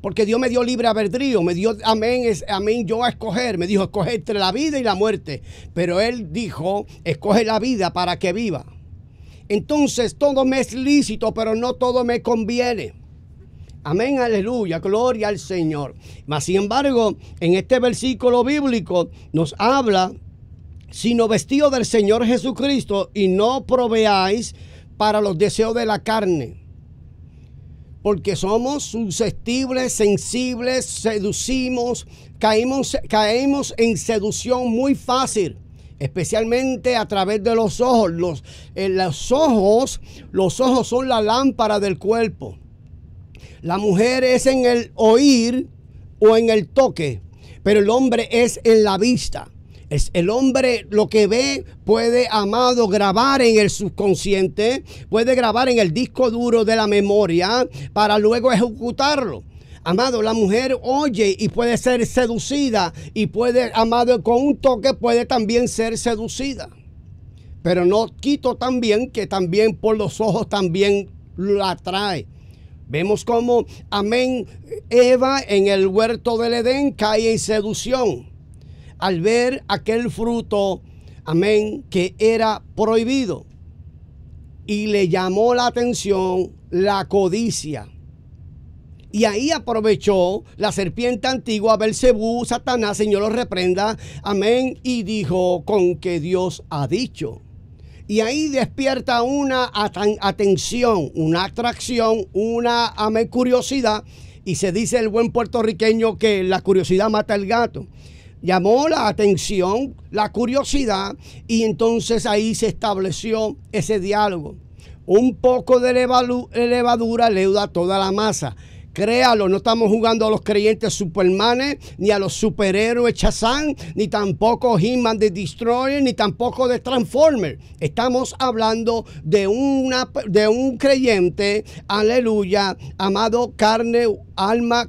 Porque Dios me dio libre albedrío, me dio, amén, es, amén, yo a escoger. Me dijo, escoger entre la vida y la muerte. Pero Él dijo, escoge la vida para que viva. Entonces todo me es lícito, pero no todo me conviene. Amén, aleluya, gloria al Señor. Mas, sin embargo, en este versículo bíblico nos habla, sino vestido del Señor Jesucristo y no proveáis para los deseos de la carne. Porque somos susceptibles, sensibles, seducimos, caemos, caemos en seducción muy fácil especialmente a través de los ojos. los eh, ojos, los ojos son la lámpara del cuerpo. La mujer es en el oír o en el toque, pero el hombre es en la vista. Es el hombre lo que ve puede, amado, grabar en el subconsciente, puede grabar en el disco duro de la memoria para luego ejecutarlo. Amado, la mujer oye y puede ser seducida y puede, amado, con un toque puede también ser seducida. Pero no quito también que también por los ojos también la atrae. Vemos cómo, amén, Eva en el huerto del Edén cae en seducción al ver aquel fruto, amén, que era prohibido. Y le llamó la atención la codicia. Y ahí aprovechó la serpiente antigua, Belcebú, Satanás, Señor lo reprenda, amén, y dijo con que Dios ha dicho. Y ahí despierta una atención, una atracción, una curiosidad. Y se dice el buen puertorriqueño que la curiosidad mata al gato llamó la atención, la curiosidad, y entonces ahí se estableció ese diálogo. Un poco de levadura leuda toda la masa. Créalo, no estamos jugando a los creyentes supermanes, ni a los superhéroes Chazán, ni tampoco he de Destroyer, ni tampoco de Transformer. Estamos hablando de, una, de un creyente, aleluya, amado carne, alma,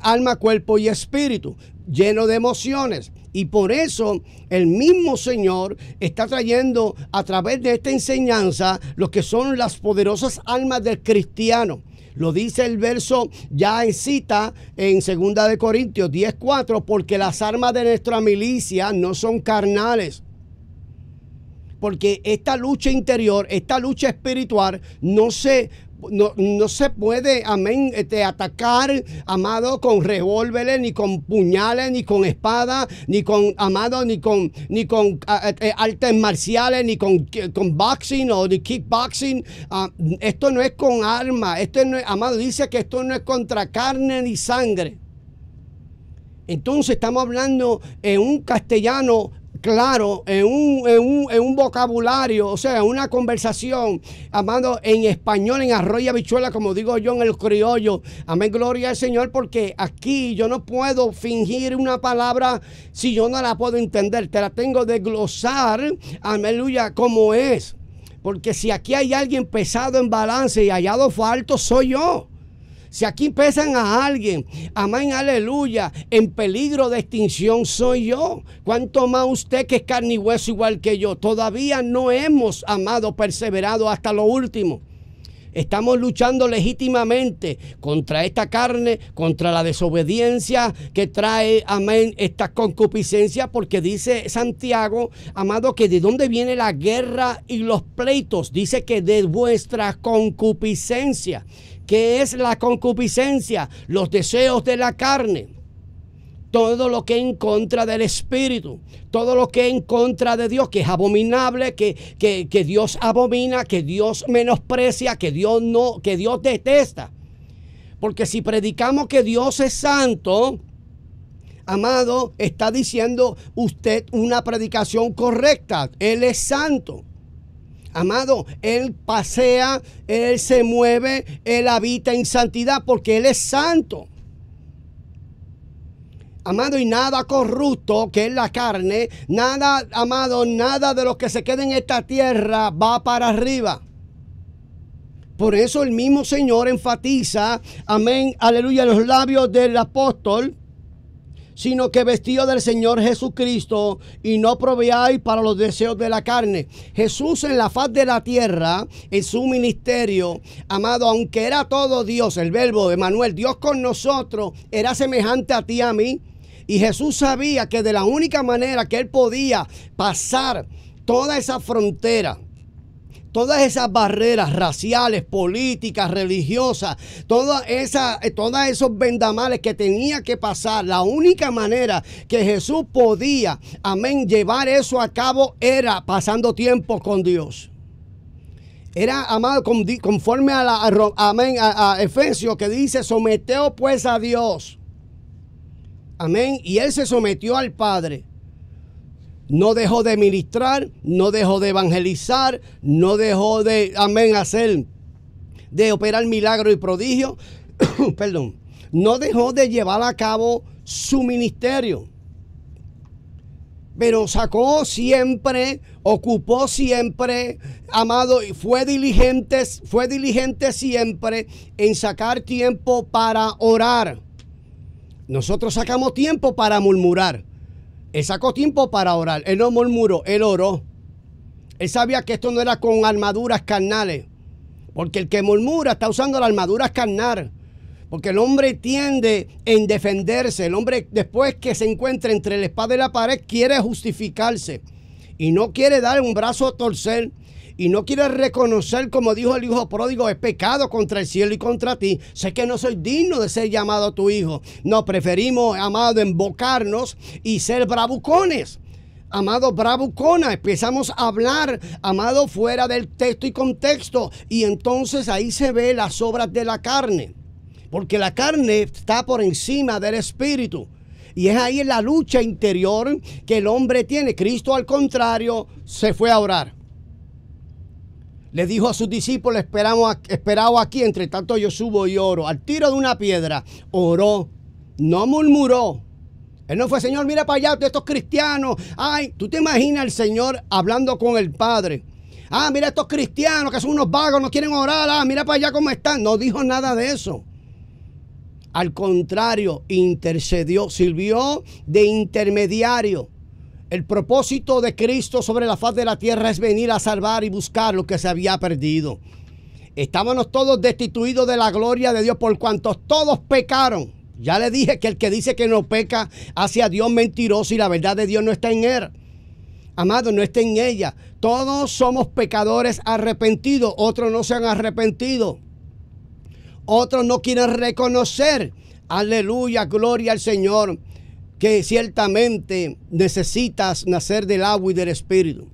alma, cuerpo y espíritu, lleno de emociones. Y por eso el mismo Señor está trayendo a través de esta enseñanza lo que son las poderosas almas del cristiano lo dice el verso ya en cita en 2 de Corintios 10:4 porque las armas de nuestra milicia no son carnales. Porque esta lucha interior, esta lucha espiritual no se no, se puede, amén, este, atacar, amado, con revólveres, ni con puñales, ni con espada, ni con, amado, ni con, ni con ah, eh, eh, artes marciales, ni con, con boxing o de kickboxing. Ah, esto no es con armas, esto amado, dice que esto no es contra carne ni sangre. Entonces estamos hablando en un castellano claro, en un, vocabulario, o sea, una conversación, amado, en español, en arroyo bichuela, como digo yo en el criollo. Amén, gloria al Señor, porque aquí yo no puedo fingir una palabra si yo no la puedo entender. Te la tengo de glosar, aleluya, como es. Porque si aquí hay alguien pesado en balance y hallado falto, soy yo. Si aquí pesan a alguien, amén, aleluya, en peligro de extinción soy yo. ¿Cuánto más usted que es carne y hueso igual que yo? Todavía no hemos amado, perseverado hasta lo último. Estamos luchando legítimamente contra esta carne, contra la desobediencia que trae, amén, esta concupiscencia, porque dice Santiago, amado, que de dónde viene la guerra y los pleitos. Dice que de vuestra concupiscencia que es la concupiscencia, los deseos de la carne, todo lo que en contra del Espíritu, todo lo que en contra de Dios, que es abominable, que, que Dios abomina, que Dios menosprecia, que Dios no, que Dios detesta. Porque si predicamos que Dios es santo, amado, está diciendo usted una predicación correcta. Él es santo. Amado, Él pasea, Él se mueve, Él habita en santidad porque Él es santo. Amado, y nada corrupto, que es la carne, nada, amado, nada de lo que se queda en esta tierra va para arriba. Por eso el mismo Señor enfatiza, amén, aleluya, los labios del apóstol sino que vestido del Señor Jesucristo y no proveáis para los deseos de la carne. Jesús en la faz de la tierra, en su ministerio, amado, aunque era todo Dios, el verbo de Manuel, Dios con nosotros, era semejante a ti, a mí. Y Jesús sabía que de la única manera que él podía pasar toda esa frontera, todas esas barreras raciales, políticas, religiosas, todas esa eh, todos esos vendamales que tenía que pasar, la única manera que Jesús podía, amén, llevar eso a cabo era pasando tiempo con Dios. Era amado conforme a la amén, Efesios que dice, someteo pues a Dios. Amén. Y él se sometió al Padre no dejó de ministrar, no dejó de evangelizar, no dejó de, amén, hacer, de operar milagro y prodigio perdón, no dejó de llevar a cabo su ministerio. Pero sacó siempre, ocupó siempre, amado, y fue diligente, fue diligente siempre en sacar tiempo para orar. Nosotros sacamos tiempo para murmurar. Él sacó tiempo para orar. Él no murmuró, él oró. Él sabía que esto no era con armaduras carnales. Porque el que murmura está usando la armadura carnal. Porque el hombre tiende en defenderse. El hombre, después que se encuentra entre la espada y la pared, quiere justificarse. Y no quiere dar un brazo a torcer y no quieres reconocer, como dijo el hijo pródigo, es pecado contra el cielo y contra ti, sé que no soy digno de ser llamado tu hijo. No, preferimos, amado, embocarnos y ser bravucones amado bravucona, empezamos a hablar, amado, fuera del texto y contexto. Y entonces ahí se ve las obras de la carne, porque la carne está por encima del espíritu. Y es ahí la lucha interior que el hombre tiene. Cristo, al contrario, se fue a orar le dijo a sus discípulos, esperamos, esperado aquí, entre tanto yo subo y oro. Al tiro de una piedra, oró, no murmuró. Él no fue, Señor, mira para allá, estos cristianos. Ay, tú te imaginas el Señor hablando con el Padre. Ah, mira estos cristianos que son unos vagos, no quieren orar. Ah, mira para allá cómo están. No dijo nada de eso. Al contrario, intercedió, sirvió de intermediario. El propósito de Cristo sobre la faz de la tierra es venir a salvar y buscar lo que se había perdido. Estábamos todos destituidos de la gloria de Dios por cuanto todos pecaron. Ya le dije que el que dice que no peca hacia Dios mentiroso y la verdad de Dios no está en él. Amado, no está en ella. Todos somos pecadores arrepentidos. Otros no se han arrepentido. Otros no quieren reconocer. Aleluya, gloria al Señor que ciertamente necesitas nacer del agua y del espíritu.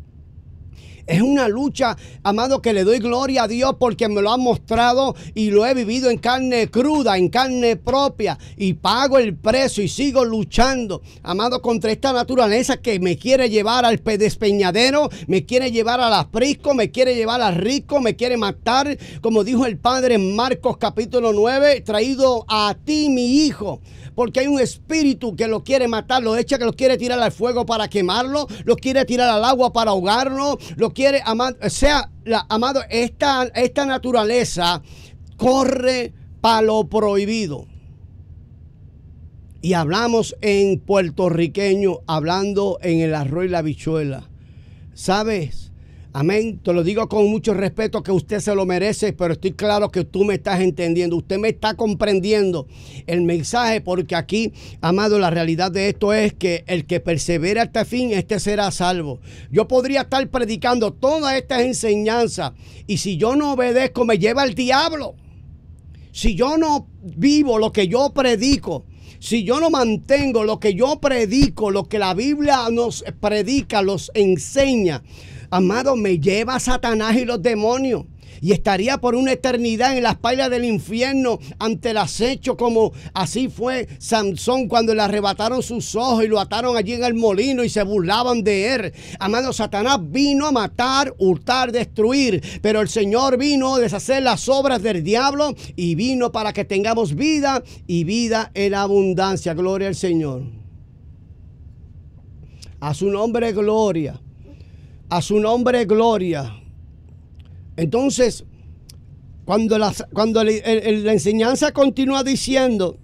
Es una lucha, amado, que le doy gloria a Dios porque me lo ha mostrado y lo he vivido en carne cruda, en carne propia. Y pago el precio y sigo luchando, amado, contra esta naturaleza que me quiere llevar al despeñadero, me quiere llevar al aprisco, me quiere llevar al rico, me quiere matar. Como dijo el Padre en Marcos capítulo 9, traído a ti mi hijo porque hay un espíritu que lo quiere matar, lo echa, que lo quiere tirar al fuego para quemarlo, lo quiere tirar al agua para ahogarlo, lo quiere amar. O sea, la, amado, esta, esta naturaleza corre para lo prohibido. Y hablamos en puertorriqueño, hablando en el arroyo y la bichuela. ¿Sabes? Amén. Te lo digo con mucho respeto que usted se lo merece, pero estoy claro que tú me estás entendiendo. Usted me está comprendiendo el mensaje, porque aquí, amado, la realidad de esto es que el que persevera hasta el fin, este será salvo. Yo podría estar predicando todas estas enseñanzas, y si yo no obedezco, me lleva el diablo. Si yo no vivo lo que yo predico, si yo no mantengo lo que yo predico, lo que la Biblia nos predica, los enseña, Amado, me lleva Satanás y los demonios y estaría por una eternidad en las espalda del infierno ante el acecho, como así fue Sansón cuando le arrebataron sus ojos y lo ataron allí en el molino y se burlaban de él. Amado, Satanás vino a matar, hurtar, destruir, pero el Señor vino a deshacer las obras del diablo y vino para que tengamos vida y vida en abundancia. Gloria al Señor. A su nombre, gloria. A su nombre, gloria. Entonces, cuando, la, cuando enseñanza continúa diciendo,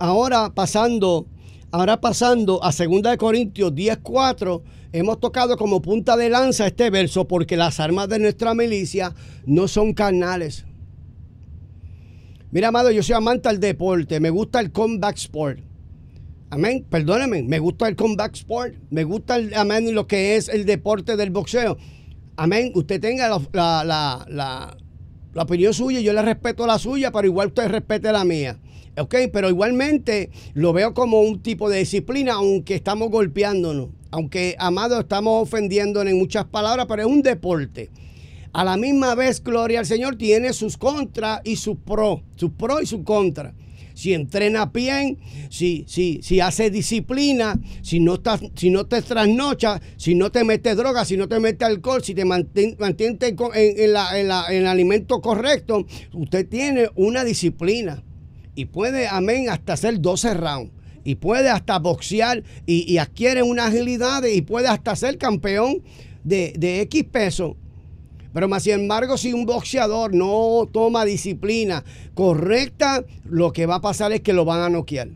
ahora pasando, ahora pasando a 2 Corintios 10:4, hemos tocado como punta de lanza este verso porque las armas de nuestra milicia no son carnales. Mira, amado, yo soy amante al deporte, me gusta el combat sport. Amén. perdóneme, me gusta el comeback sport, me gusta, amén, lo que es el deporte del boxeo. Amén. Usted tenga la, opinión suya, yo le respeto la suya, pero igual usted respete la mía. ¿ok? Pero igualmente lo veo como un tipo de disciplina, aunque estamos golpeándonos, aunque, amado, estamos ofendiéndonos en muchas palabras, pero es un deporte. A la misma vez, gloria al Señor, tiene sus contras y sus pros sus pros y sus contras si entrena bien, si, si, si haces disciplina, si no, si no te trasnocha, si no te mete droga, si no te mete alcohol, si te mantienes en, el alimento correcto, usted tiene una disciplina y puede, amén, hasta hacer 12 rounds. Y puede hasta boxear y, adquiere una agilidad y puede hasta ser campeón de, de X peso pero más sin embargo, si un boxeador no toma disciplina correcta, lo que va a pasar es que lo van a noquear.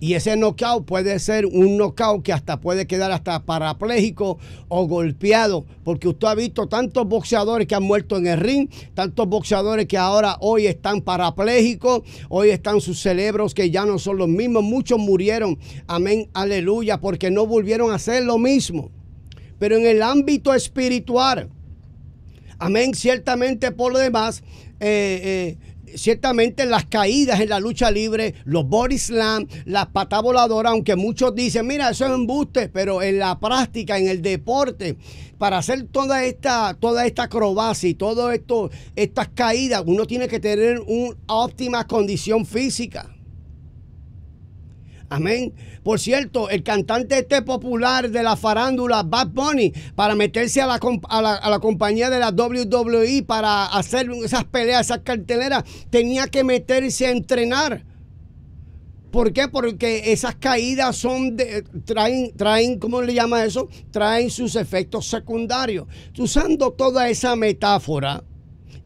Y ese knockout puede ser un knockout que hasta puede quedar hasta parapléjico o golpeado, porque usted ha visto tantos boxeadores que han muerto en el ring, tantos boxeadores que ahora hoy están parapléjicos, hoy están sus cerebros que ya no son los mismos, muchos murieron, amén, aleluya, porque no volvieron a hacer lo mismo. Pero en el ámbito espiritual, Amén. Ciertamente por lo demás, eh, eh, ciertamente las caídas en la lucha libre, los body slam, las patas voladoras, aunque muchos dicen, mira, eso es embuste, pero en la práctica, en el deporte, para hacer toda esta, toda esta acrobacia y todas estas caídas, uno tiene que tener una óptima condición física. Amén. Por cierto, el cantante este popular de la farándula, Bad Bunny, para meterse a la, a la, compañía de la WWE para hacer esas peleas, esas carteleras, tenía que meterse a entrenar. ¿Por qué? Porque esas caídas son traen, traen, ¿cómo le llama eso? Traen sus efectos secundarios. Usando toda esa metáfora,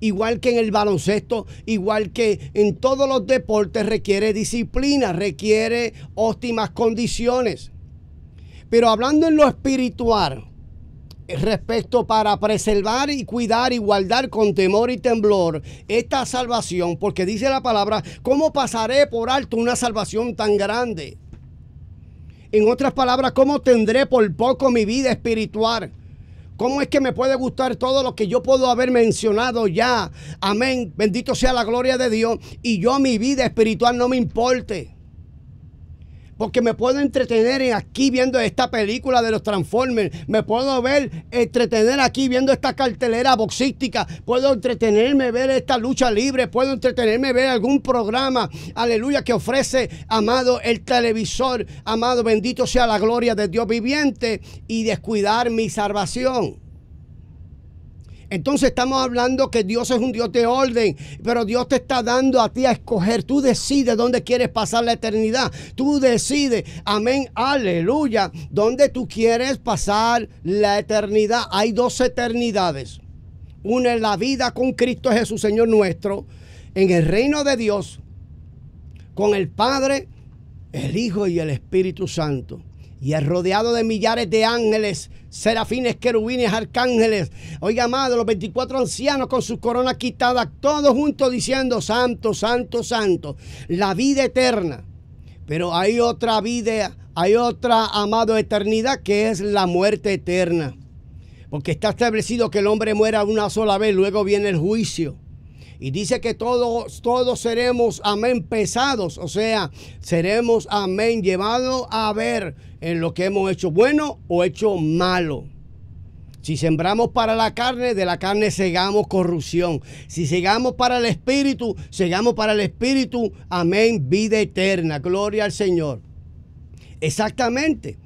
igual que en el baloncesto, igual que en todos los deportes, requiere disciplina, requiere óptimas condiciones. Pero hablando en lo espiritual, respecto para preservar y cuidar y guardar con temor y temblor esta salvación, porque dice la palabra, ¿cómo pasaré por alto una salvación tan grande? En otras palabras, ¿cómo tendré por poco mi vida espiritual? ¿Cómo es que me puede gustar todo lo que yo puedo haber mencionado ya? Amén. Bendito sea la gloria de Dios. Y yo mi vida espiritual no me importe porque me puedo entretener aquí viendo esta película de los Transformers, me puedo ver entretener aquí viendo esta cartelera boxística, puedo entretenerme ver esta lucha libre, puedo entretenerme ver algún programa, aleluya, que ofrece, amado, el televisor, amado, bendito sea la gloria de Dios viviente y descuidar mi salvación. Entonces estamos hablando que Dios es un Dios de orden, pero Dios te está dando a ti a escoger. Tú decides dónde quieres pasar la eternidad. Tú decides, amén, aleluya, dónde tú quieres pasar la eternidad. Hay dos eternidades. Una es la vida con Cristo Jesús, Señor nuestro, en el reino de Dios, con el Padre, el Hijo y el Espíritu Santo y es rodeado de millares de ángeles, serafines, querubines, arcángeles. hoy amado, los 24 ancianos con sus coronas quitadas, todos juntos diciendo, santo, santo, santo, la vida eterna. Pero hay otra vida, hay otra, amado, eternidad que es la muerte eterna. Porque está establecido que el hombre muera una sola vez, luego viene el juicio. Y dice que todos, todos seremos, amén, pesados. O sea, seremos, amén, llevados a ver en lo que hemos hecho bueno o hecho malo. Si sembramos para la carne, de la carne segamos corrupción. Si segamos para el espíritu, segamos para el espíritu, amén, vida eterna, gloria al Señor. Exactamente.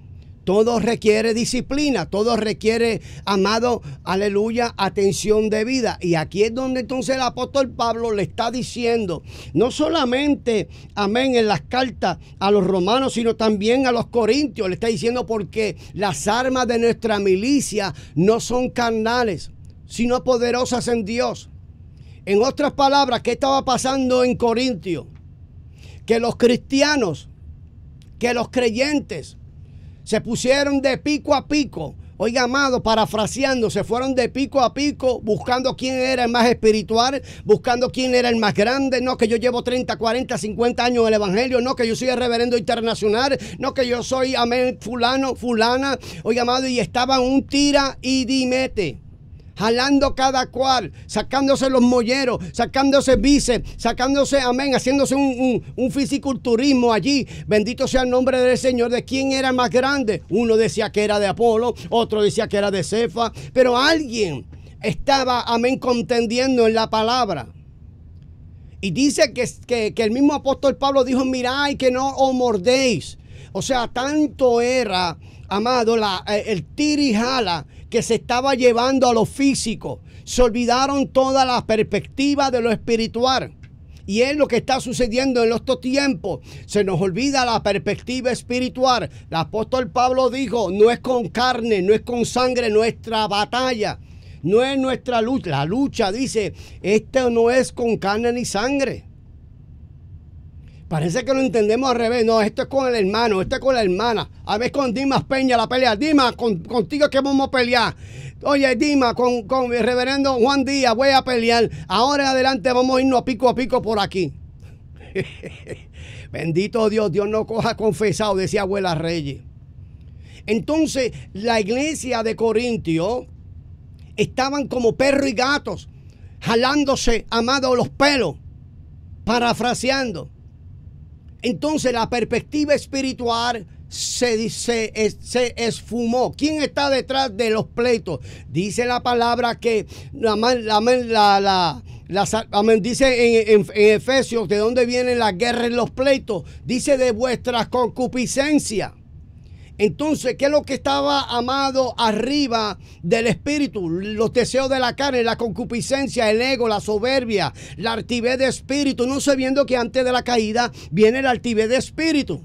Todo requiere disciplina, todo requiere, amado, aleluya, atención de vida. Y aquí es donde entonces el apóstol Pablo le está diciendo, no solamente, amén, en las cartas a los romanos, sino también a los corintios. Le está diciendo porque las armas de nuestra milicia no son carnales, sino poderosas en Dios. En otras palabras, ¿qué estaba pasando en Corintio? Que los cristianos, que los creyentes, se pusieron de pico a pico. Oiga, amado, parafraseando, se fueron de pico a pico buscando quién era el más espiritual, buscando quién era el más grande. No que yo llevo 30, 40, 50 años en el Evangelio, no que yo soy el reverendo internacional, no que yo soy, amén, fulano, fulana. Oiga, amado, y estaban un tira y dimete jalando cada cual, sacándose los molleros, sacándose bíceps, sacándose, amén, haciéndose un, fisiculturismo allí. Bendito sea el nombre del Señor, de quién era más grande. Uno decía que era de Apolo, otro decía que era de Cefa, pero alguien estaba, amén, contendiendo en la palabra. Y dice que, que el mismo apóstol Pablo dijo, mirad que no os mordéis. O sea, tanto era, amado, la, eh, el, el y jala que se estaba llevando a lo físico. Se olvidaron todas las perspectivas de lo espiritual. Y es lo que está sucediendo en estos tiempos. Se nos olvida la perspectiva espiritual. El apóstol Pablo dijo, no es con carne, no es con sangre nuestra batalla. No es nuestra lucha. La lucha, dice, esto no es con carne ni sangre. Parece que lo entendemos al revés. No, esto es con el hermano, esto es con la hermana. A ver con Dimas Peña la pelea. Dimas, con, contigo es que vamos a pelear. Oye, Dimas, con, con el reverendo Juan Díaz voy a pelear. Ahora adelante vamos a irnos a pico a pico por aquí. Bendito Dios, Dios no coja confesado, decía abuela Reyes. Entonces, la iglesia de Corintio estaban como perros y gatos, jalándose, amados, los pelos, parafraseando. Entonces la perspectiva espiritual se, dice, se, esfumó. ¿Quién está detrás de los pleitos? Dice la palabra que la, la, la, la dice en, en, Efesios de dónde vienen las guerras y los pleitos. Dice de vuestras concupiscencia. Entonces, ¿qué es lo que estaba amado arriba del espíritu? Los deseos de la carne, la concupiscencia, el ego, la soberbia, la altivez de espíritu, no sabiendo que antes de la caída viene la altivez de espíritu.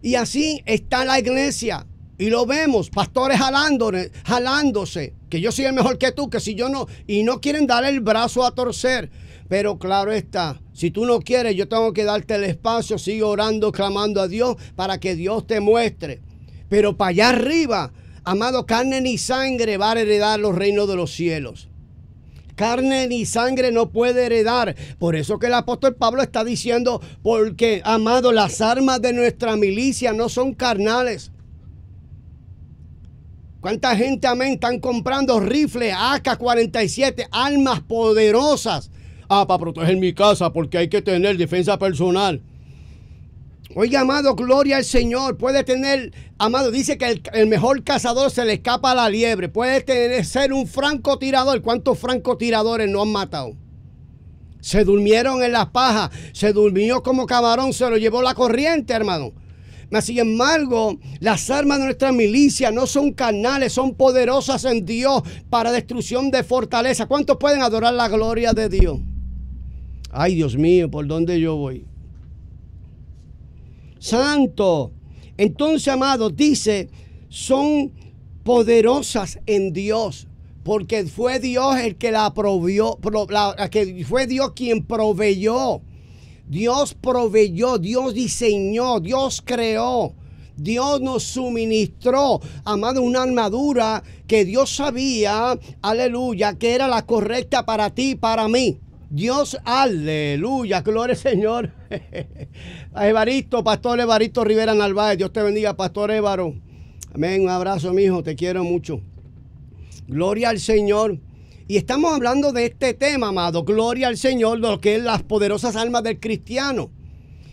Y así está la iglesia. Y lo vemos, pastores jalándose, que yo soy el mejor que tú, que si yo no, y no quieren dar el brazo a torcer. Pero claro está, si tú no quieres, yo tengo que darte el espacio, Sigo orando, clamando a Dios para que Dios te muestre. Pero para allá arriba, amado, carne ni sangre va a heredar los reinos de los cielos. Carne ni sangre no puede heredar. Por eso que el apóstol Pablo está diciendo, porque, amado, las armas de nuestra milicia no son carnales. ¿Cuánta gente, amén, están comprando rifles AK-47, armas poderosas? Ah, para proteger mi casa, porque hay que tener defensa personal. Oiga, amado, gloria al Señor. Puede tener, amado, dice que el, mejor cazador se le escapa a la liebre. Puede tener, ser un francotirador. ¿Cuántos francotiradores no han matado? Se durmieron en las pajas. Se durmió como camarón. Se lo llevó la corriente, hermano. Sin embargo, las armas de nuestra milicia no son canales, son poderosas en Dios para destrucción de fortaleza. ¿Cuántos pueden adorar la gloria de Dios? Ay, Dios mío, ¿por dónde yo voy? Santo. Entonces, amado, dice, son poderosas en Dios, porque fue Dios el que la proveyó, que fue Dios quien proveyó. Dios proveyó, Dios diseñó, Dios creó. Dios nos suministró, amado, una armadura que Dios sabía, aleluya, que era la correcta para ti y para mí. Dios, aleluya, gloria al Señor. A Evaristo, Pastor Evaristo Rivera Narváez, Dios te bendiga, Pastor Évaro. Amén, un abrazo, mi hijo, te quiero mucho. Gloria al Señor. Y estamos hablando de este tema, amado. Gloria al Señor, lo que es las poderosas almas del cristiano.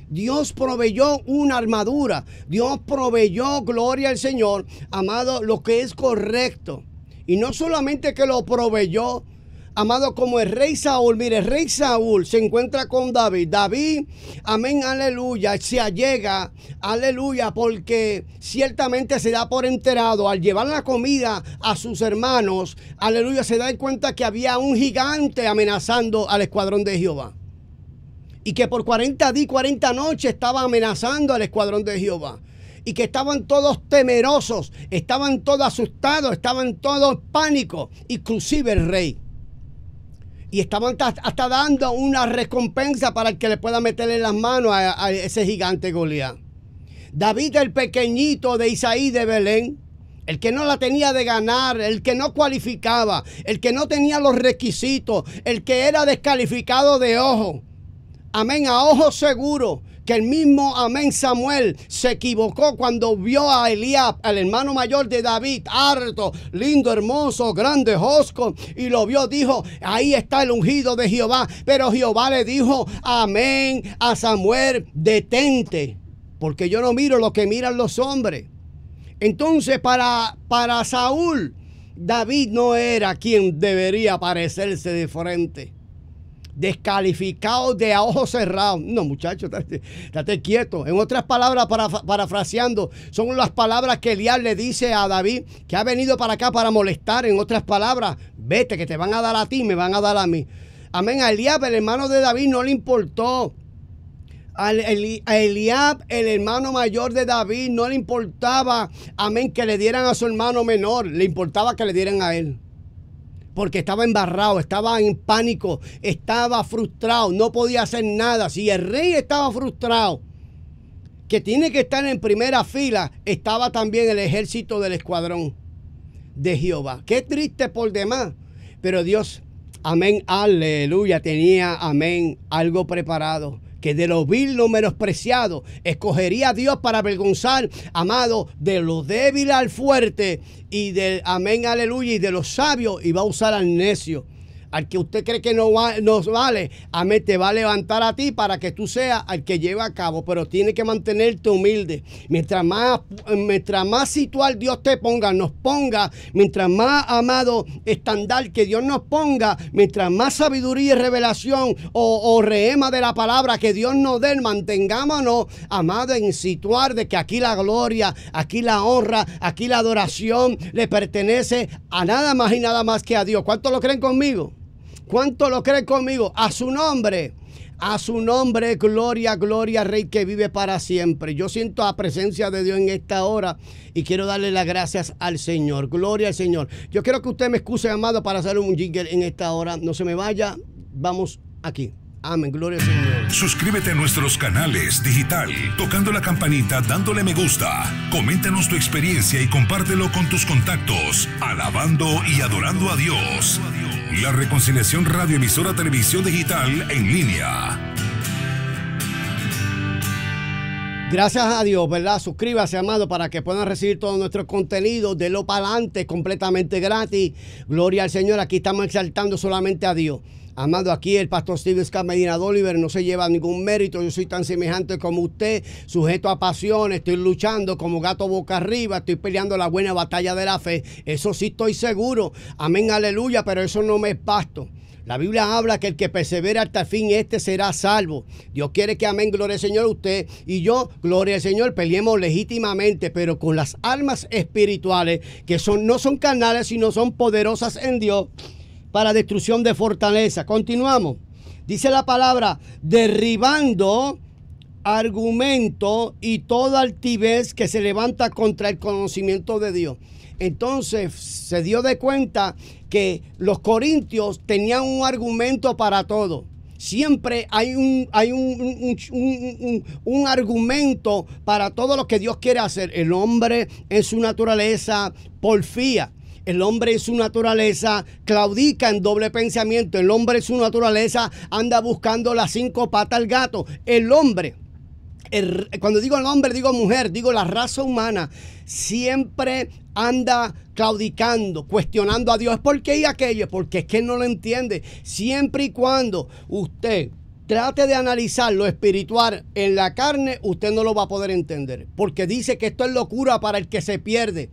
Dios proveyó una armadura. Dios proveyó, gloria al Señor, amado, lo que es correcto. Y no solamente que lo proveyó, amado, como el rey Saúl, mire, el rey Saúl se encuentra con David. David, amén, aleluya, se allega, aleluya, porque ciertamente se da por enterado al llevar la comida a sus hermanos, aleluya, se da cuenta que había un gigante amenazando al escuadrón de Jehová. Y que por 40 días, 40 noches estaba amenazando al escuadrón de Jehová y que estaban todos temerosos, estaban todos asustados, estaban todos en pánico, inclusive el rey y estaban hasta dando una recompensa para el que le pueda meterle las manos a, ese gigante Goliat. David el pequeñito de Isaí de Belén, el que no la tenía de ganar, el que no cualificaba, el que no tenía los requisitos, el que era descalificado de ojo. Amén, a ojo seguro que el mismo Amén Samuel se equivocó cuando vio a Elías, al hermano mayor de David, harto, lindo, hermoso, grande, hosco, y lo vio, dijo, ahí está el ungido de Jehová. Pero Jehová le dijo, Amén a Samuel, detente, porque yo no miro lo que miran los hombres. Entonces, para, para Saúl, David no era quien debería parecerse de frente descalificado, de a ojos cerrados. No, muchachos, estate, quieto. En otras palabras, para, parafraseando, son las palabras que Eliab le dice a David, que ha venido para acá para molestar. En otras palabras, vete, que te van a dar a ti, me van a dar a mí. Amén. A Eliab, el hermano de David, no le importó. A Eliab, el hermano mayor de David, no le importaba, amén, que le dieran a su hermano menor, le importaba que le dieran a él porque estaba embarrado, estaba en pánico, estaba frustrado, no podía hacer nada. Si el rey estaba frustrado, que tiene que estar en primera fila, estaba también el ejército del escuadrón de Jehová. Qué triste por demás. Pero Dios, amén, aleluya, tenía, amén, algo preparado que de lo vil, lo menospreciado, escogería a Dios para avergonzar, amado, de lo débil al fuerte y del amén, aleluya, y de los sabios, y va a usar al necio al que usted cree que no nos vale, amén, te va a levantar a ti para que tú seas al que lleva a cabo, pero tiene que mantenerte humilde. Mientras más, mientras más situar Dios te ponga, nos ponga, mientras más amado estandar que Dios nos ponga, mientras más sabiduría y revelación o, reema de la palabra que Dios nos dé, mantengámonos, amado, en situar de que aquí la gloria, aquí la honra, aquí la adoración le pertenece a nada más y nada más que a Dios. ¿Cuántos lo creen conmigo? ¿Cuánto lo cree conmigo? A su nombre. A su nombre, gloria, gloria, Rey que vive para siempre. Yo siento la presencia de Dios en esta hora y quiero darle las gracias al Señor. Gloria al Señor. Yo quiero que usted me excuse, amado, para hacer un jingle en esta hora. No se me vaya. Vamos aquí. Amén, gloria al Señor. Suscríbete a nuestros canales digital, tocando la campanita, dándole me gusta. Coméntanos tu experiencia y compártelo con tus contactos, alabando y adorando a Dios. La Reconciliación radioemisora Televisión Digital en línea. Gracias a Dios, ¿verdad? Suscríbase, amado, para que puedan recibir todo nuestro contenido de lo para adelante, completamente gratis. Gloria al Señor, aquí estamos exaltando solamente a Dios. Amado, aquí el pastor Steve Medina Oliver no se lleva ningún mérito. Yo soy tan semejante como usted, sujeto a pasiones, estoy luchando como gato boca arriba, estoy peleando la buena batalla de la fe. Eso sí estoy seguro. Amén, aleluya, pero eso no me es pasto. La Biblia habla que el que persevera hasta el fin, este será salvo. Dios quiere que amén, gloria al Señor, usted y yo, gloria al Señor, peleemos legítimamente, pero con las almas espirituales, que son, no son carnales, sino son poderosas en Dios para destrucción de fortaleza. Continuamos. Dice la palabra, derribando argumento y toda altivez que se levanta contra el conocimiento de Dios. Entonces se dio de cuenta que los corintios tenían un argumento para todo. Siempre hay un, hay un, argumento para todo lo que Dios quiere hacer. El hombre en su naturaleza porfía. El hombre en su naturaleza claudica en doble pensamiento. El hombre en su naturaleza anda buscando las cinco patas al gato. El hombre, cuando digo el hombre, digo mujer, digo la raza humana, siempre anda claudicando, cuestionando a Dios. ¿Por qué y aquello? Porque es que no lo entiende. Siempre y cuando usted trate de analizar lo espiritual en la carne, usted no lo va a poder entender. Porque dice que esto es locura para el que se pierde.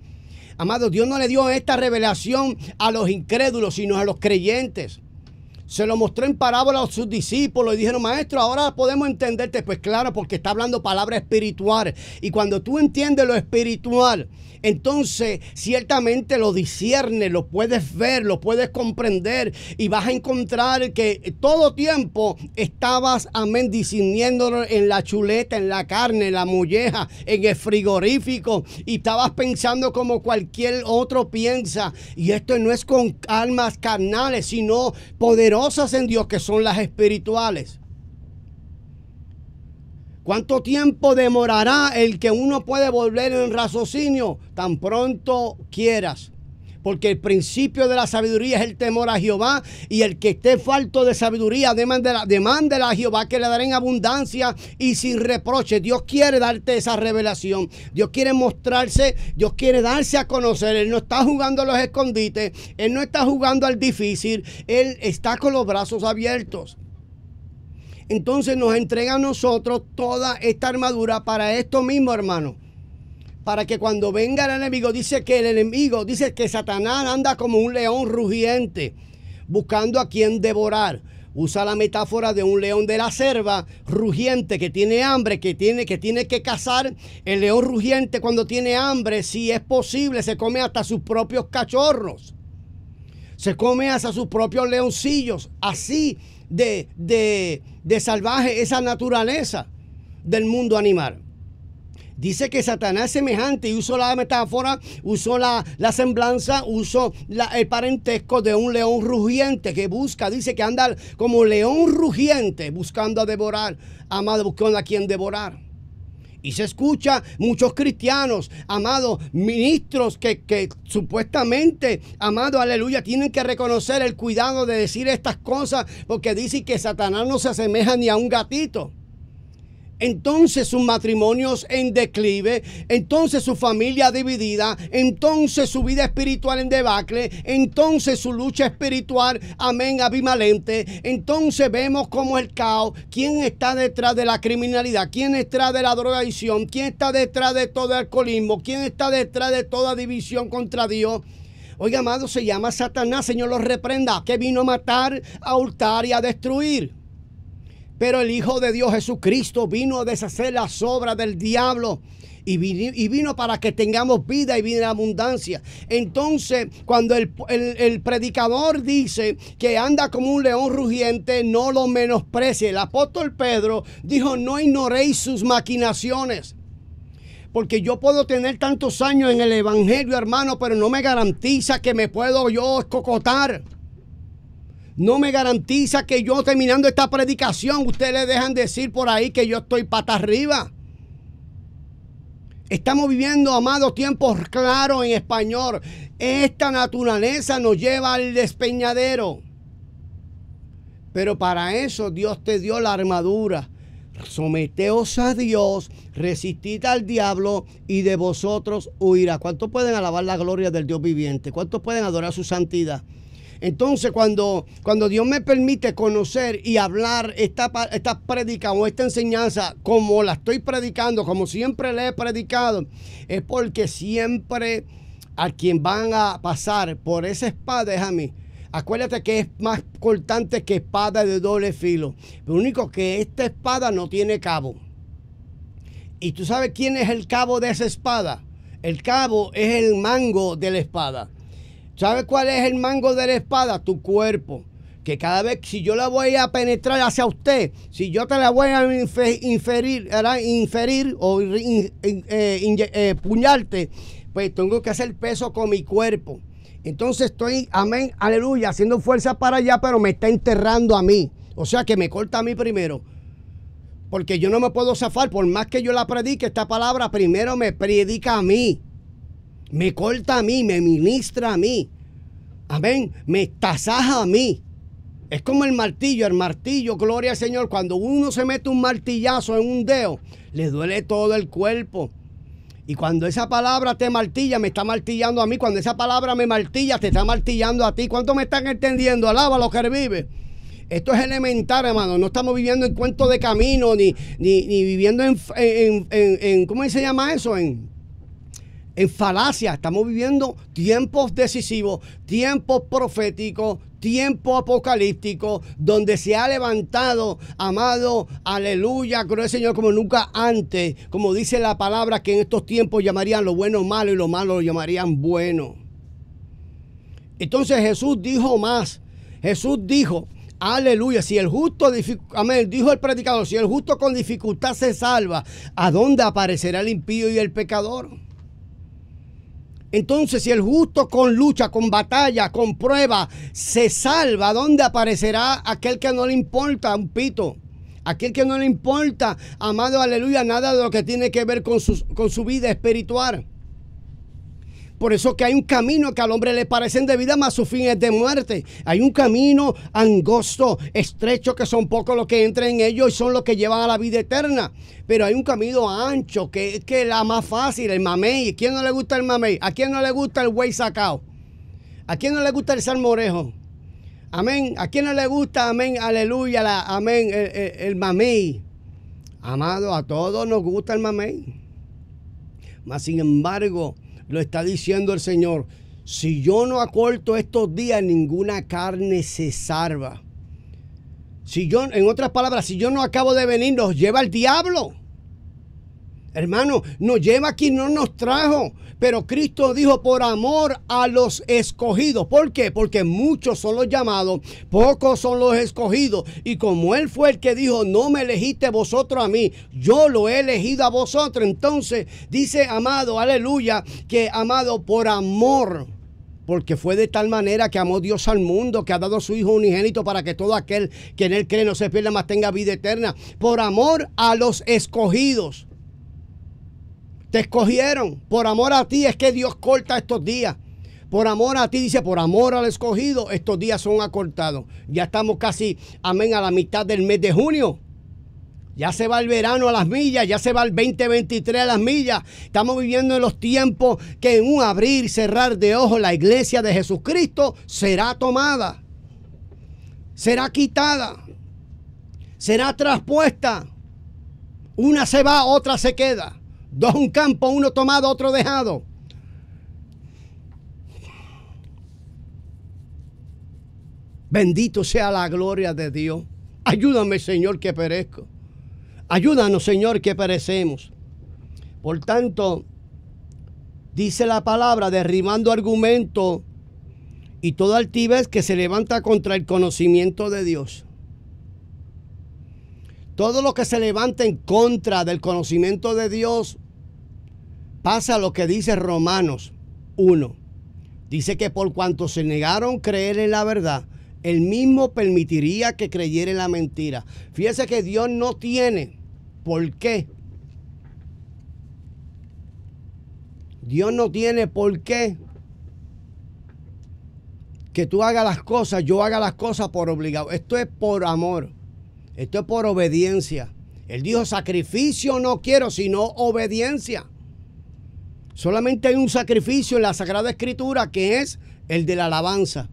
Amado, Dios no le dio esta revelación a los incrédulos, sino a los creyentes se lo mostró en parábola a sus discípulos y dijeron, maestro, ahora podemos entenderte. Pues claro, porque está hablando palabra espiritual. Y cuando tú entiendes lo espiritual, entonces ciertamente lo discierne lo puedes ver, lo puedes comprender y vas a encontrar que todo tiempo estabas, amén, discerniéndolo en la chuleta, en la carne, en la molleja, en el frigorífico y estabas pensando como cualquier otro piensa. Y esto no es con almas carnales, sino poderosas Cosas en Dios que son las espirituales. ¿Cuánto tiempo demorará el que uno puede volver en raciocinio? Tan pronto quieras porque el principio de la sabiduría es el temor a Jehová, y el que esté falto de sabiduría, la a Jehová que le dará en abundancia y sin reproche. Dios quiere darte esa revelación, Dios quiere mostrarse, Dios quiere darse a conocer. Él no está jugando a los escondites, Él no está jugando al difícil, Él está con los brazos abiertos. Entonces nos entrega a nosotros toda esta armadura para esto mismo, hermano para que cuando venga el enemigo, dice que el enemigo, dice que Satanás anda como un león rugiente, buscando a quien devorar. Usa la metáfora de un león de la selva rugiente que tiene hambre, que tiene, que tiene que cazar. El león rugiente cuando tiene hambre, si es posible, se come hasta sus propios cachorros. Se come hasta sus propios leoncillos. Así de, de, de salvaje esa naturaleza del mundo animal. Dice que Satanás es semejante y usó la metáfora, usó la, la semblanza, Uso el parentesco de un león rugiente que busca, dice que anda como león rugiente buscando a devorar, amado, buscando a quien devorar. Y se escucha muchos cristianos, amados, ministros que, que, supuestamente, amado, aleluya, tienen que reconocer el cuidado de decir estas cosas porque dicen que Satanás no se asemeja ni a un gatito entonces sus matrimonios en declive, entonces su familia dividida, entonces su vida espiritual en debacle, entonces su lucha espiritual, amén, abimalente, entonces vemos como el caos, quién está detrás de la criminalidad, quién está detrás de la drogadicción, quién está detrás de todo el alcoholismo, quién está detrás de toda división contra Dios. Oiga, amado, se llama Satanás, Señor, los reprenda, que vino a matar, a hurtar y a destruir. Pero el Hijo de Dios Jesucristo vino a deshacer las obras del diablo. Y vino, y vino para que tengamos vida y vida en abundancia. Entonces, cuando el, predicador dice que anda como un león rugiente, no lo menosprecie. El apóstol Pedro dijo, no ignoréis sus maquinaciones. Porque yo puedo tener tantos años en el Evangelio, hermano, pero no me garantiza que me puedo yo escocotar no me garantiza que yo terminando esta predicación, ustedes le dejan decir por ahí que yo estoy pata arriba. Estamos viviendo, amados, tiempos claros en español. Esta naturaleza nos lleva al despeñadero. Pero para eso Dios te dio la armadura. Someteos a Dios, resistid al diablo y de vosotros huirá. ¿Cuántos pueden alabar la gloria del Dios viviente? ¿Cuántos pueden adorar su santidad? Entonces, cuando, cuando Dios me permite conocer y hablar esta, esta predica o esta enseñanza como la estoy predicando, como siempre le he predicado, es porque siempre a quien van a pasar por esa espada es a Acuérdate que es más cortante que espada de doble filo. Lo único que esta espada no tiene cabo. ¿Y tú sabes quién es el cabo de esa espada? El cabo es el mango de la espada. ¿Sabes cuál es el mango de la espada? Tu cuerpo. Que cada vez, si yo la voy a penetrar hacia usted, si yo te la voy a inferir, inferir o eh, eh, puñarte, pues tengo que hacer peso con mi cuerpo. Entonces estoy, amén, aleluya, haciendo fuerza para allá, pero me está enterrando a mí. O sea que me corta a mí primero. Porque yo no me puedo zafar, por más que yo la predique, esta palabra primero me predica a mí me corta a mí, me ministra a mí. Amén, me tasaja a mí. Es como el martillo, el martillo, gloria al Señor, cuando uno se mete un martillazo en un dedo, le duele todo el cuerpo. Y cuando esa palabra te martilla, me está martillando a mí. Cuando esa palabra me martilla, te está martillando a ti. ¿Cuánto me están entendiendo? Alaba lo los que vive. Esto es elemental, hermano. No estamos viviendo en cuento de camino, ni, ni, viviendo en, en ¿cómo se llama eso? En en falacia. Estamos viviendo tiempos decisivos, tiempos proféticos, Tiempos apocalípticos... donde se ha levantado, amado, aleluya, creo el Señor, como nunca antes, como dice la palabra que en estos tiempos llamarían lo bueno malo y lo malo lo llamarían bueno. Entonces Jesús dijo más, Jesús dijo, aleluya, si el justo, amén, dijo el predicador, si el justo con dificultad se salva, ¿a dónde aparecerá el impío y el pecador? Entonces, si el justo con lucha, con batalla, con prueba, se salva, ¿dónde aparecerá aquel que no le importa un pito? Aquel que no le importa, amado aleluya, nada de lo que tiene que ver con su, con su vida espiritual. Por eso que hay un camino que al hombre le parecen de vida, más su fin es de muerte. Hay un camino angosto, estrecho, que son pocos los que entran en ellos y son los que llevan a la vida eterna. Pero hay un camino ancho, que es la más fácil, el mamey. ¿Quién no le gusta el mamey? ¿A quién no le gusta el güey sacao? ¿A quién no le gusta el salmorejo? Amén. ¿A quién no le gusta? Amén. Aleluya. amén. El, el, mamey. Amado, a todos nos gusta el mamey. Mas sin embargo, lo está diciendo el Señor. Si yo no acorto estos días, ninguna carne se salva. Si yo, en otras palabras, si yo no acabo de venir, nos lleva el diablo. Hermano, nos lleva quien no nos trajo. Pero Cristo dijo por amor a los escogidos. ¿Por qué? Porque muchos son los llamados, pocos son los escogidos. Y como Él fue el que dijo, no me elegiste vosotros a mí, yo lo he elegido a vosotros. Entonces dice, amado, aleluya, que amado por amor porque fue de tal manera que amó Dios al mundo, que ha dado a su Hijo unigénito para que todo aquel que en Él cree no se pierda, más tenga vida eterna, por amor a los escogidos. Te escogieron. Por amor a ti es que Dios corta estos días. Por amor a ti, dice, por amor al escogido, estos días son acortados. Ya estamos casi, amén, a la mitad del mes de junio. Ya se va el verano a las millas, ya se va el 2023 a las millas. Estamos viviendo en los tiempos que en un abrir y cerrar de ojos la iglesia de Jesucristo será tomada, será quitada, será traspuesta. Una se va, otra se queda. Dos un campo, uno tomado, otro dejado. Bendito sea la gloria de Dios. Ayúdame, Señor, que perezco. Ayúdanos, Señor, que perecemos. Por tanto, dice la palabra, derribando argumento y toda altivez que se levanta contra el conocimiento de Dios. Todo lo que se levanta en contra del conocimiento de Dios pasa lo que dice Romanos 1. Dice que por cuanto se negaron creer en la verdad, el mismo permitiría que creyera en la mentira. Fíjese que Dios no tiene por qué. Dios no tiene por qué que tú hagas las cosas, yo haga las cosas por obligado. Esto es por amor. Esto es por obediencia. Él dijo, sacrificio no quiero, sino obediencia. Solamente hay un sacrificio en la Sagrada Escritura que es el de la alabanza.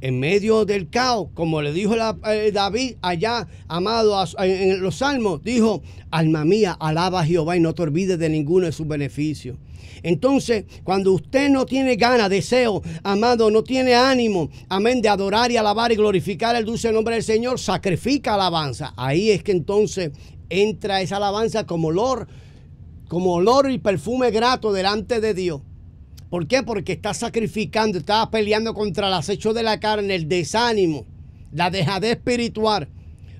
En medio del caos, como le dijo eh, David allá, amado, en los salmos, dijo, alma mía, alaba a Jehová y no te olvides de ninguno de sus beneficios. Entonces, cuando usted no tiene ganas, deseo, amado, no tiene ánimo, amén, de adorar y alabar y glorificar el dulce nombre del Señor, sacrifica alabanza. Ahí es que entonces entra esa alabanza como olor como olor y perfume grato delante de Dios. ¿Por qué? Porque estás sacrificando, estás peleando contra el acecho de la carne, el desánimo, la dejadez espiritual.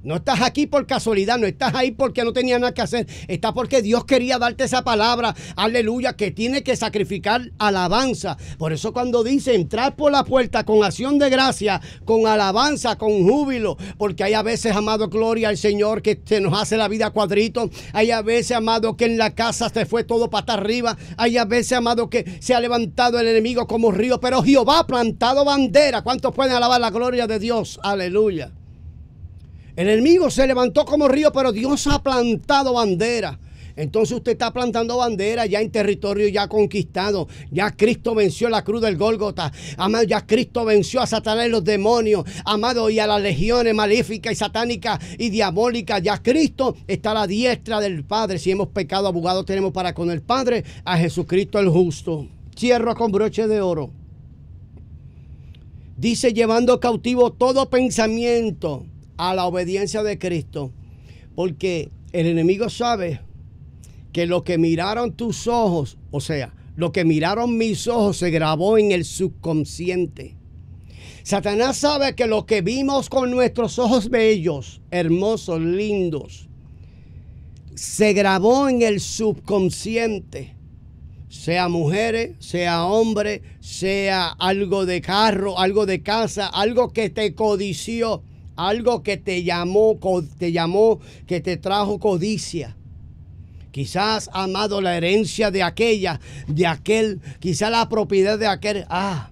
No estás aquí por casualidad, no estás ahí porque no tenía nada que hacer, está porque Dios quería darte esa palabra, aleluya, que tiene que sacrificar alabanza. Por eso cuando dice entrar por la puerta con acción de gracia, con alabanza, con júbilo, porque hay a veces, amado, gloria al Señor, que se nos hace la vida cuadrito, hay a veces, amado, que en la casa se fue todo para arriba, hay a veces, amado, que se ha levantado el enemigo como río, pero Jehová ha plantado bandera. ¿Cuántos pueden alabar la gloria de Dios? Aleluya. El enemigo se levantó como río, pero Dios ha plantado bandera. Entonces usted está plantando bandera ya en territorio ya conquistado. Ya Cristo venció la cruz del Gólgota. Amado, ya Cristo venció a Satanás y los demonios. Amado, y a las legiones maléficas y satánicas y diabólicas. Ya Cristo está a la diestra del Padre. Si hemos pecado, abogado tenemos para con el Padre a Jesucristo el justo. Cierro con broche de oro. Dice llevando cautivo todo pensamiento a la obediencia de Cristo. Porque el enemigo sabe que lo que miraron tus ojos, o sea, lo que miraron mis ojos se grabó en el subconsciente. Satanás sabe que lo que vimos con nuestros ojos bellos, hermosos, lindos, se grabó en el subconsciente. Sea mujeres, sea hombre, sea algo de carro, algo de casa, algo que te codició algo que te llamó, te llamó, que te trajo codicia. Quizás, amado, la herencia de aquella, de aquel, quizás la propiedad de aquel. Ah,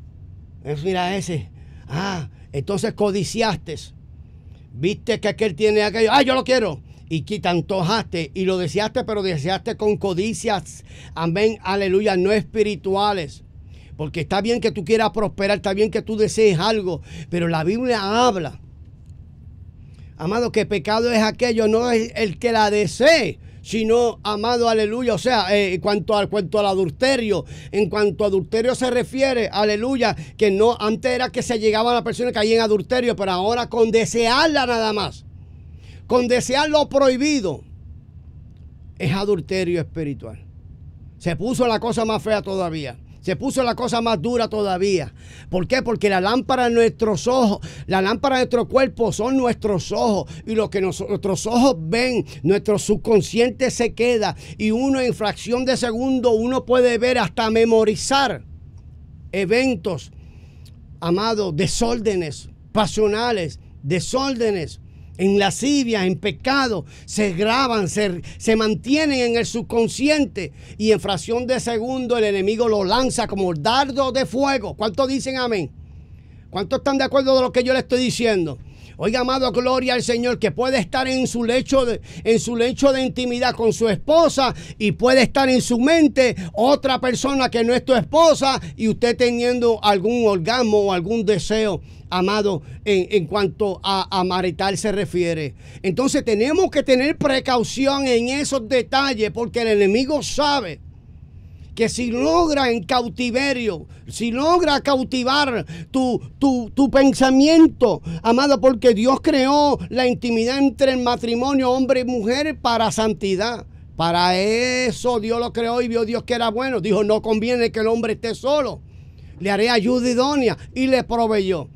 mira ese. Ah, entonces codiciaste. Viste que aquel tiene aquello. Ah, yo lo quiero. Y te antojaste y lo deseaste, pero deseaste con codicias. Amén, aleluya, no espirituales. Porque está bien que tú quieras prosperar, está bien que tú desees algo, pero la Biblia habla Amado, que pecado es aquello, no es el que la desee, sino, amado, aleluya. O sea, eh, en cuanto al, cuanto al adulterio, en cuanto a adulterio se refiere, aleluya, que no, antes era que se llegaba a la persona que hay en adulterio, pero ahora con desearla nada más, con desear lo prohibido, es adulterio espiritual. Se puso la cosa más fea todavía se puso la cosa más dura todavía. ¿Por qué? Porque la lámpara de nuestros ojos, la lámpara de nuestro cuerpo son nuestros ojos. Y lo que nuestros ojos ven, nuestro subconsciente se queda. Y uno en fracción de segundo, uno puede ver hasta memorizar eventos, amados, desórdenes, pasionales, desórdenes en lascivia, en pecado, se graban, se, se mantienen en el subconsciente y en fracción de segundo el enemigo lo lanza como dardo de fuego. ¿Cuántos dicen amén? ¿Cuántos están de acuerdo de lo que yo le estoy diciendo? Oiga, amado, gloria al Señor, que puede estar en su lecho de, en su lecho de intimidad con su esposa y puede estar en su mente otra persona que no es tu esposa y usted teniendo algún orgasmo o algún deseo amado, en, cuanto a, a se refiere. Entonces tenemos que tener precaución en esos detalles porque el enemigo sabe que si logra en cautiverio, si logra cautivar tu, pensamiento, amada, porque Dios creó la intimidad entre el matrimonio hombre y mujer para santidad. Para eso Dios lo creó y vio Dios que era bueno. Dijo, no conviene que el hombre esté solo. Le haré ayuda idónea y le proveyó.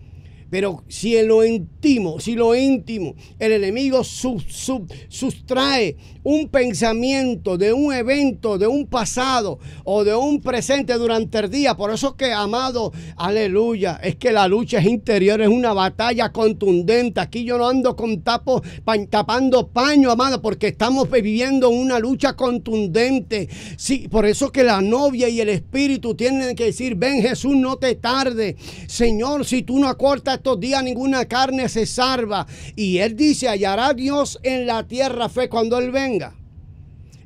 Pero si en lo íntimo, si lo íntimo, el enemigo sustrae un pensamiento de un evento, de un pasado o de un presente durante el día. Por eso que, amado, aleluya, es que la lucha es interior, es una batalla contundente. Aquí yo no ando con tapo tapando paño, amado, porque estamos viviendo una lucha contundente. Sí, por eso que la novia y el espíritu tienen que decir, ven Jesús, no te tarde. Señor, si tú no acortas estos días ninguna carne se salva. Y él dice, hallará Dios en la tierra fe cuando él venga.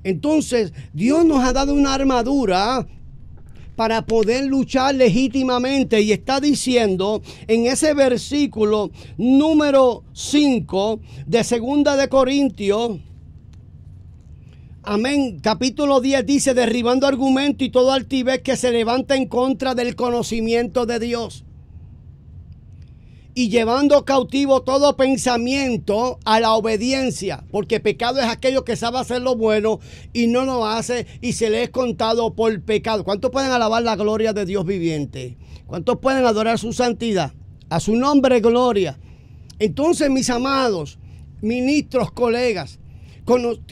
Entonces, Dios nos ha dado una armadura para poder luchar legítimamente. Y está diciendo en ese versículo número 5 de Segunda de Corintios. Amén. Capítulo 10 dice, derribando argumento y todo altivez que se levanta en contra del conocimiento de Dios y llevando cautivo todo pensamiento a la obediencia, porque pecado es aquello que sabe hacer lo bueno y no lo hace y se le es contado por pecado. ¿Cuántos pueden alabar la gloria de Dios viviente? ¿Cuántos pueden adorar su santidad? A su nombre gloria. Entonces, mis amados, ministros, colegas,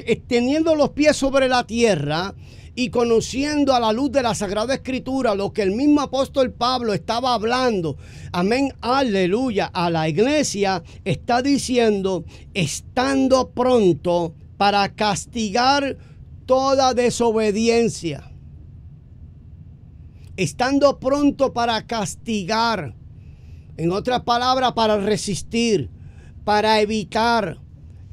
eh, teniendo los pies sobre la tierra y conociendo a la luz de la Sagrada Escritura lo que el mismo apóstol Pablo estaba hablando, amén, aleluya, a la iglesia, está diciendo, estando pronto para castigar toda desobediencia. Estando pronto para castigar, en otras palabras, para resistir, para evitar,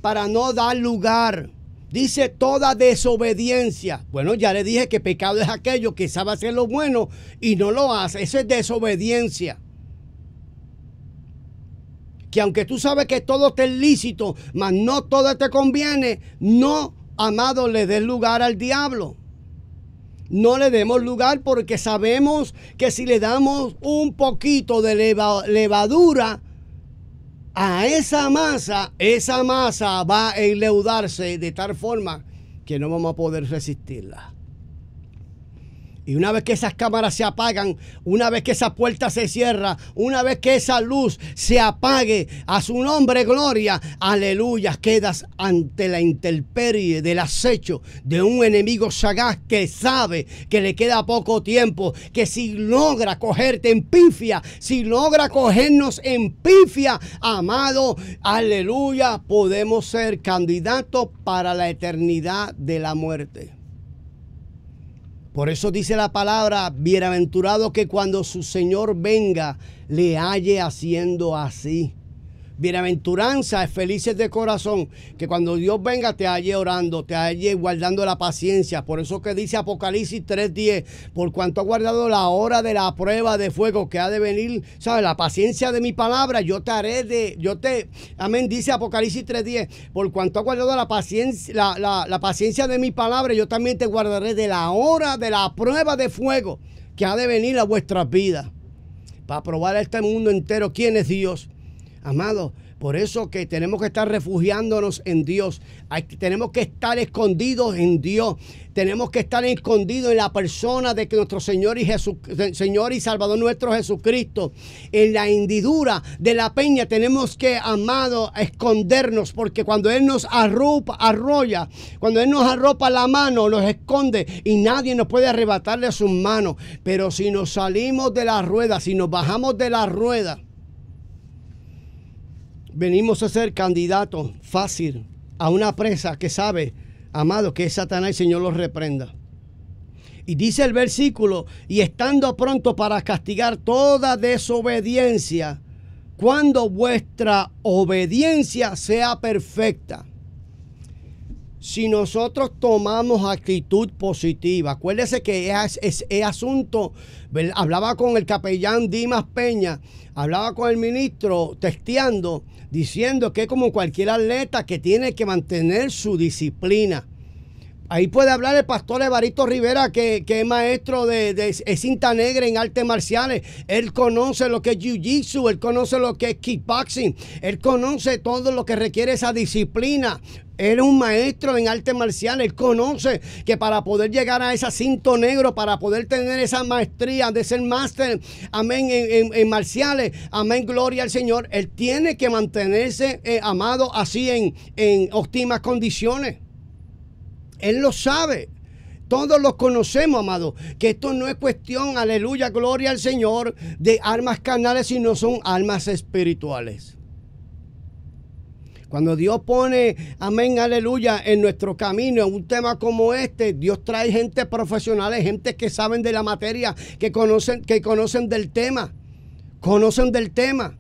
para no dar lugar Dice toda desobediencia. Bueno, ya le dije que pecado es aquello que sabe hacer lo bueno y no lo hace. Eso es desobediencia. Que aunque tú sabes que todo te es lícito, mas no todo te conviene, no, amado, le des lugar al diablo. No le demos lugar porque sabemos que si le damos un poquito de levadura, a esa masa, esa masa va a enleudarse de tal forma que no vamos a poder resistirla. Y una vez que esas cámaras se apagan, una vez que esa puerta se cierra, una vez que esa luz se apague, a su nombre gloria, aleluya, quedas ante la intemperie del acecho de un enemigo sagaz que sabe que le queda poco tiempo, que si logra cogerte en pifia, si logra cogernos en pifia, amado, aleluya, podemos ser candidatos para la eternidad de la muerte. Por eso dice la palabra, bienaventurado que cuando su Señor venga, le halle haciendo así. Bienaventuranza, felices de corazón, que cuando Dios venga te halle orando, te halle guardando la paciencia. Por eso que dice Apocalipsis 3.10, por cuanto ha guardado la hora de la prueba de fuego que ha de venir, ¿sabes? La paciencia de mi palabra, yo te haré de, yo te, amén, dice Apocalipsis 3.10, por cuanto ha guardado la paciencia, la, la paciencia de mi palabra, yo también te guardaré de la hora de la prueba de fuego que ha de venir a vuestras vidas para probar a este mundo entero quién es Dios. Amado, por eso que tenemos que estar refugiándonos en Dios. tenemos que estar escondidos en Dios. Tenemos que estar escondidos en la persona de que nuestro Señor y, Jesús, Señor y Salvador nuestro Jesucristo. En la hendidura de la peña tenemos que, amado, escondernos. Porque cuando Él nos arropa, arrolla, cuando Él nos arropa la mano, nos esconde y nadie nos puede arrebatarle a sus manos. Pero si nos salimos de la rueda, si nos bajamos de la rueda, venimos a ser candidatos fácil a una presa que sabe, amado, que es Satanás y Señor los reprenda. Y dice el versículo, y estando pronto para castigar toda desobediencia, cuando vuestra obediencia sea perfecta. Si nosotros tomamos actitud positiva, acuérdese que es, es, asunto, hablaba con el capellán Dimas Peña, hablaba con el ministro testeando, diciendo que es como cualquier atleta que tiene que mantener su disciplina. Ahí puede hablar el pastor Evarito Rivera, que, que es maestro de, de, cinta negra en artes marciales. Él conoce lo que es jiu-jitsu, él conoce lo que es kickboxing, él conoce todo lo que requiere esa disciplina. Él es un maestro en artes marciales, él conoce que para poder llegar a ese cinto negro, para poder tener esa maestría de ser máster, amén, en, marciales, amén, gloria al Señor, él tiene que mantenerse, eh, amado, así en, en óptimas condiciones. Él lo sabe, todos lo conocemos, amado, que esto no es cuestión, aleluya, gloria al Señor, de armas carnales, sino son armas espirituales. Cuando Dios pone, amén, aleluya, en nuestro camino, en un tema como este, Dios trae gente profesional gente que saben de la materia, que conocen, que conocen del tema, conocen del tema.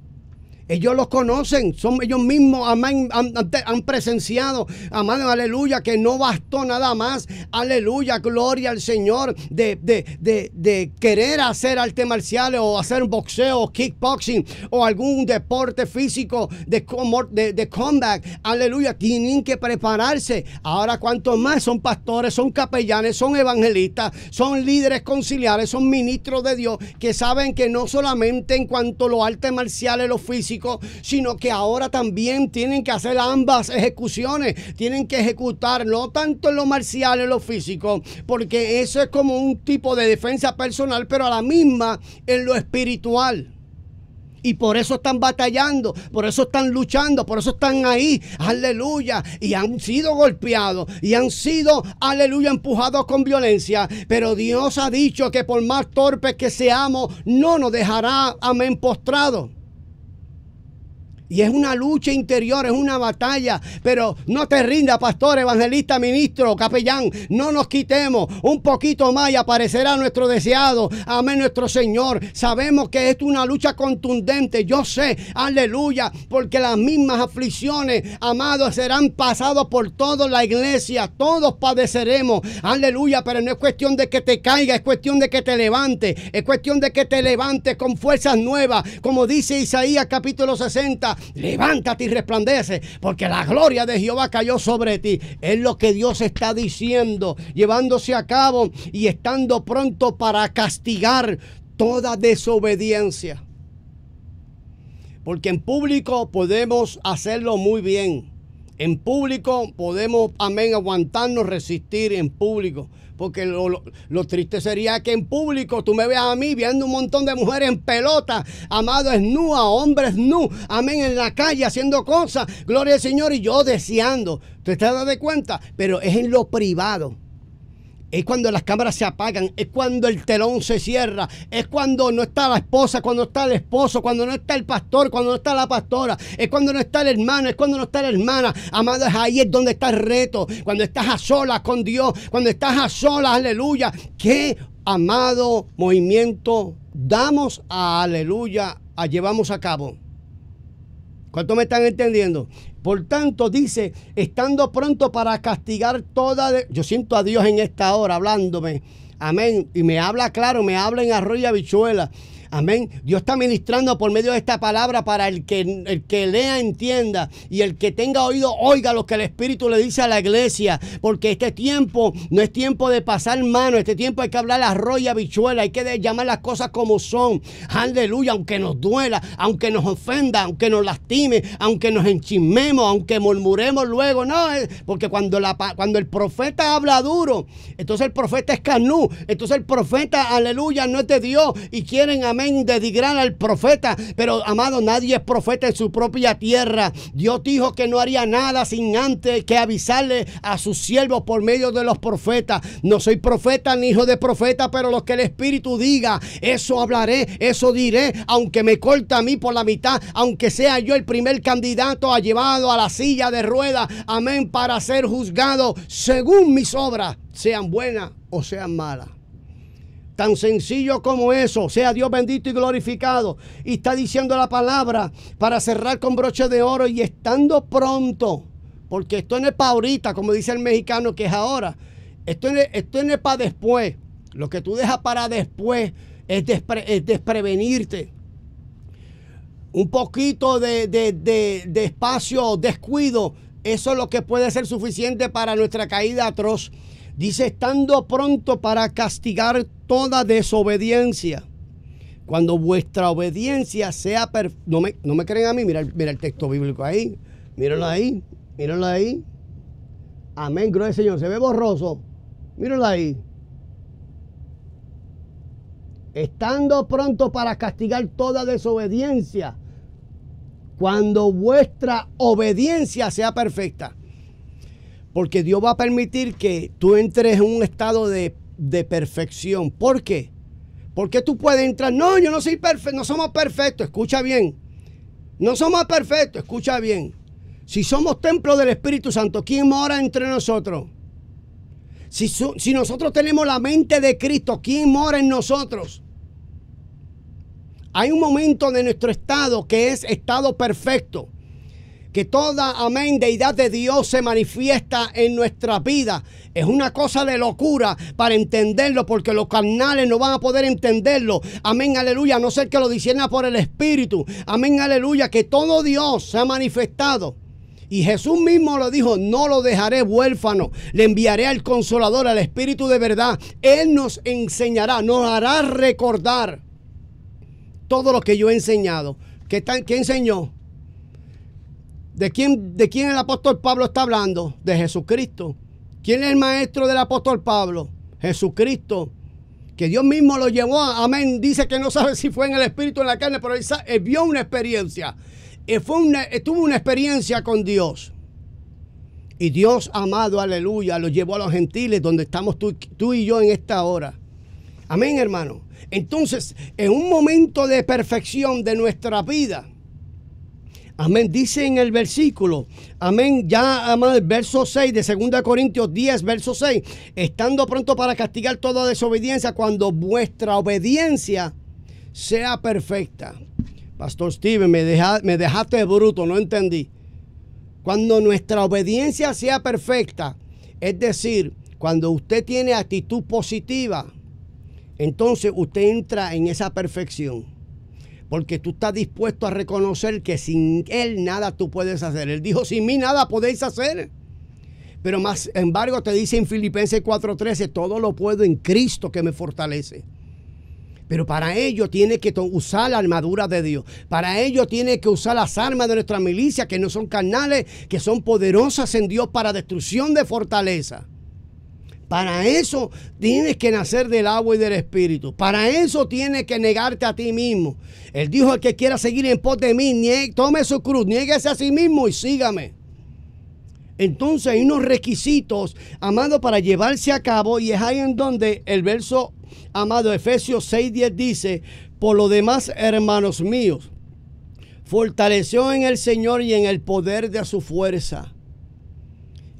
Ellos los conocen, son ellos mismos han, presenciado, amado, aleluya, que no bastó nada más, aleluya, gloria al Señor, de, querer hacer artes marciales o hacer boxeo, kickboxing o algún deporte físico de, de, combat, aleluya, tienen que prepararse. Ahora, cuanto más son pastores, son capellanes, son evangelistas, son líderes conciliares, son ministros de Dios que saben que no solamente en cuanto a los artes marciales, los físicos, sino que ahora también tienen que hacer ambas ejecuciones. Tienen que ejecutar no tanto en lo marcial, en lo físico, porque eso es como un tipo de defensa personal, pero a la misma en lo espiritual. Y por eso están batallando, por eso están luchando, por eso están ahí, aleluya. Y han sido golpeados y han sido, aleluya, empujados con violencia. Pero Dios ha dicho que por más torpes que seamos, no nos dejará, amén, postrado. Y es una lucha interior, es una batalla. Pero no te rinda, pastor, evangelista, ministro, capellán. No nos quitemos. Un poquito más y aparecerá nuestro deseado. Amén, nuestro Señor. Sabemos que es una lucha contundente. Yo sé, aleluya, porque las mismas aflicciones, amados, serán pasadas por toda la iglesia. Todos padeceremos. Aleluya, pero no es cuestión de que te caiga, es cuestión de que te levantes. Es cuestión de que te levantes con fuerzas nuevas. Como dice Isaías capítulo 60 levántate y resplandece, porque la gloria de Jehová cayó sobre ti. Es lo que Dios está diciendo, llevándose a cabo y estando pronto para castigar toda desobediencia. Porque en público podemos hacerlo muy bien. En público podemos, amén, aguantarnos, resistir en público. Porque lo, triste sería que en público tú me veas a mí viendo un montón de mujeres en pelota, amado es nu, a hombres nu, amén, en la calle haciendo cosas, gloria al Señor, y yo deseando. ¿Te estás dando cuenta? Pero es en lo privado es cuando las cámaras se apagan, es cuando el telón se cierra, es cuando no está la esposa, cuando está el esposo, cuando no está el pastor, cuando no está la pastora, es cuando no está el hermano, es cuando no está la hermana. es ahí es donde está el reto, cuando estás a solas con Dios, cuando estás a solas, aleluya. Qué amado movimiento damos a aleluya, a llevamos a cabo. ¿Cuánto me están entendiendo? Por tanto, dice, estando pronto para castigar toda... Yo siento a Dios en esta hora hablándome. Amén. Y me habla claro, me habla en arroyo habichuela. Amén. Dios está ministrando por medio de esta palabra para el que, el que lea entienda y el que tenga oído oiga lo que el Espíritu le dice a la iglesia. Porque este tiempo no es tiempo de pasar mano. Este tiempo hay que hablar la y habichuela. Hay que llamar las cosas como son. Aleluya. Aunque nos duela, aunque nos ofenda, aunque nos lastime, aunque nos enchimemos aunque murmuremos luego. No, eh, porque cuando, la, cuando el profeta habla duro, entonces el profeta es canú. Entonces el profeta, aleluya, no es de Dios. Y quieren amar amén, gran al profeta. Pero, amado, nadie es profeta en su propia tierra. Dios dijo que no haría nada sin antes que avisarle a sus siervos por medio de los profetas. No soy profeta ni hijo de profeta, pero lo que el Espíritu diga, eso hablaré, eso diré, aunque me corta a mí por la mitad, aunque sea yo el primer candidato a llevado a la silla de ruedas, amén, para ser juzgado según mis obras, sean buenas o sean malas. Tan sencillo como eso, sea Dios bendito y glorificado. Y está diciendo la palabra para cerrar con broche de oro y estando pronto, porque esto no es para ahorita, como dice el mexicano, que es ahora. Esto, esto no es para después. Lo que tú dejas para después es, desprevenirte. Un poquito de, de espacio, descuido, eso es lo que puede ser suficiente para nuestra caída atroz. Dice, estando pronto para castigar toda desobediencia. Cuando vuestra obediencia sea No me, creen a mí, mira, mira el texto bíblico ahí. Míralo ahí, míralo ahí. Amén, gloria al Señor. Se ve borroso. Míralo ahí. Estando pronto para castigar toda desobediencia. Cuando vuestra obediencia sea perfecta. Porque Dios va a permitir que tú entres en un estado de de perfección. ¿Por qué? Porque tú puedes entrar, no, yo no soy perfecto, no somos perfectos, escucha bien. No somos perfectos, escucha bien. Si somos templo del Espíritu Santo, ¿quién mora entre nosotros? Si, si, nosotros tenemos la mente de Cristo, ¿quién mora en nosotros? Hay un momento de nuestro estado que es estado perfecto que toda, amén, deidad de Dios se manifiesta en nuestra vida. Es una cosa de locura para entenderlo, porque los carnales no van a poder entenderlo. Amén, aleluya, a no ser que lo disierna por el Espíritu. Amén, aleluya, que todo Dios se ha manifestado. Y Jesús mismo lo dijo, no lo dejaré huérfano, le enviaré al consolador, al Espíritu de verdad. Él nos enseñará, nos hará recordar todo lo que yo he enseñado. ¿Qué, tan, qué enseñó? ¿De quién, ¿De quién el apóstol Pablo está hablando? De Jesucristo. ¿Quién es el maestro del apóstol Pablo? Jesucristo. Que Dios mismo lo llevó, a, amén. Dice que no sabe si fue en el espíritu o en la carne, pero él, vio una experiencia. Eh, una, eh, tuvo una experiencia con Dios. Y Dios amado, aleluya, lo llevó a los gentiles, donde estamos tú y yo en esta hora. Amén, hermano. Entonces, en un momento de perfección de nuestra vida, Amén. Dice en el versículo, amén, ya amado, el verso 6 de 2 Corintios 10, verso 6, estando pronto para castigar toda desobediencia cuando vuestra obediencia sea perfecta. Pastor Steven, me dejaste bruto, no entendí. Cuando nuestra obediencia sea perfecta, es decir, cuando usted tiene actitud positiva, entonces usted entra en esa perfección porque tú estás dispuesto a reconocer que sin Él nada tú puedes hacer. Él dijo, sin mí nada podéis hacer. Pero más embargo te dice en Filipenses 4:13, todo lo puedo en Cristo que me fortalece. Pero para ello tiene que usar la armadura de Dios. Para ello tiene que usar las armas de nuestra milicia, que no son carnales, que son poderosas en Dios para destrucción de fortaleza. Para eso tienes que nacer del agua y del espíritu. Para eso tienes que negarte a ti mismo. Él dijo el que quiera seguir en pos de mí, tome su cruz, niéguese a sí mismo y sígame. Entonces hay unos requisitos, amado, para llevarse a cabo y es ahí en donde el verso, amado, Efesios 6.10 dice, por lo demás, hermanos míos, fortaleció en el Señor y en el poder de su fuerza.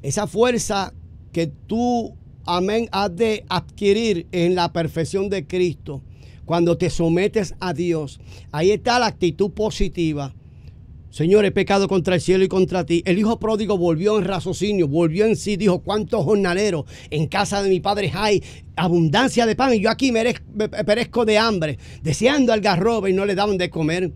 Esa fuerza que tú amén, has de adquirir en la perfección de Cristo. Cuando te sometes a Dios, ahí está la actitud positiva. Señor, he pecado contra el cielo y contra ti. El hijo pródigo volvió en raciocinio, volvió en sí, dijo, ¿cuántos jornaleros en casa de mi padre hay abundancia de pan? Y yo aquí perezco de hambre, deseando algarroba y no le daban de comer.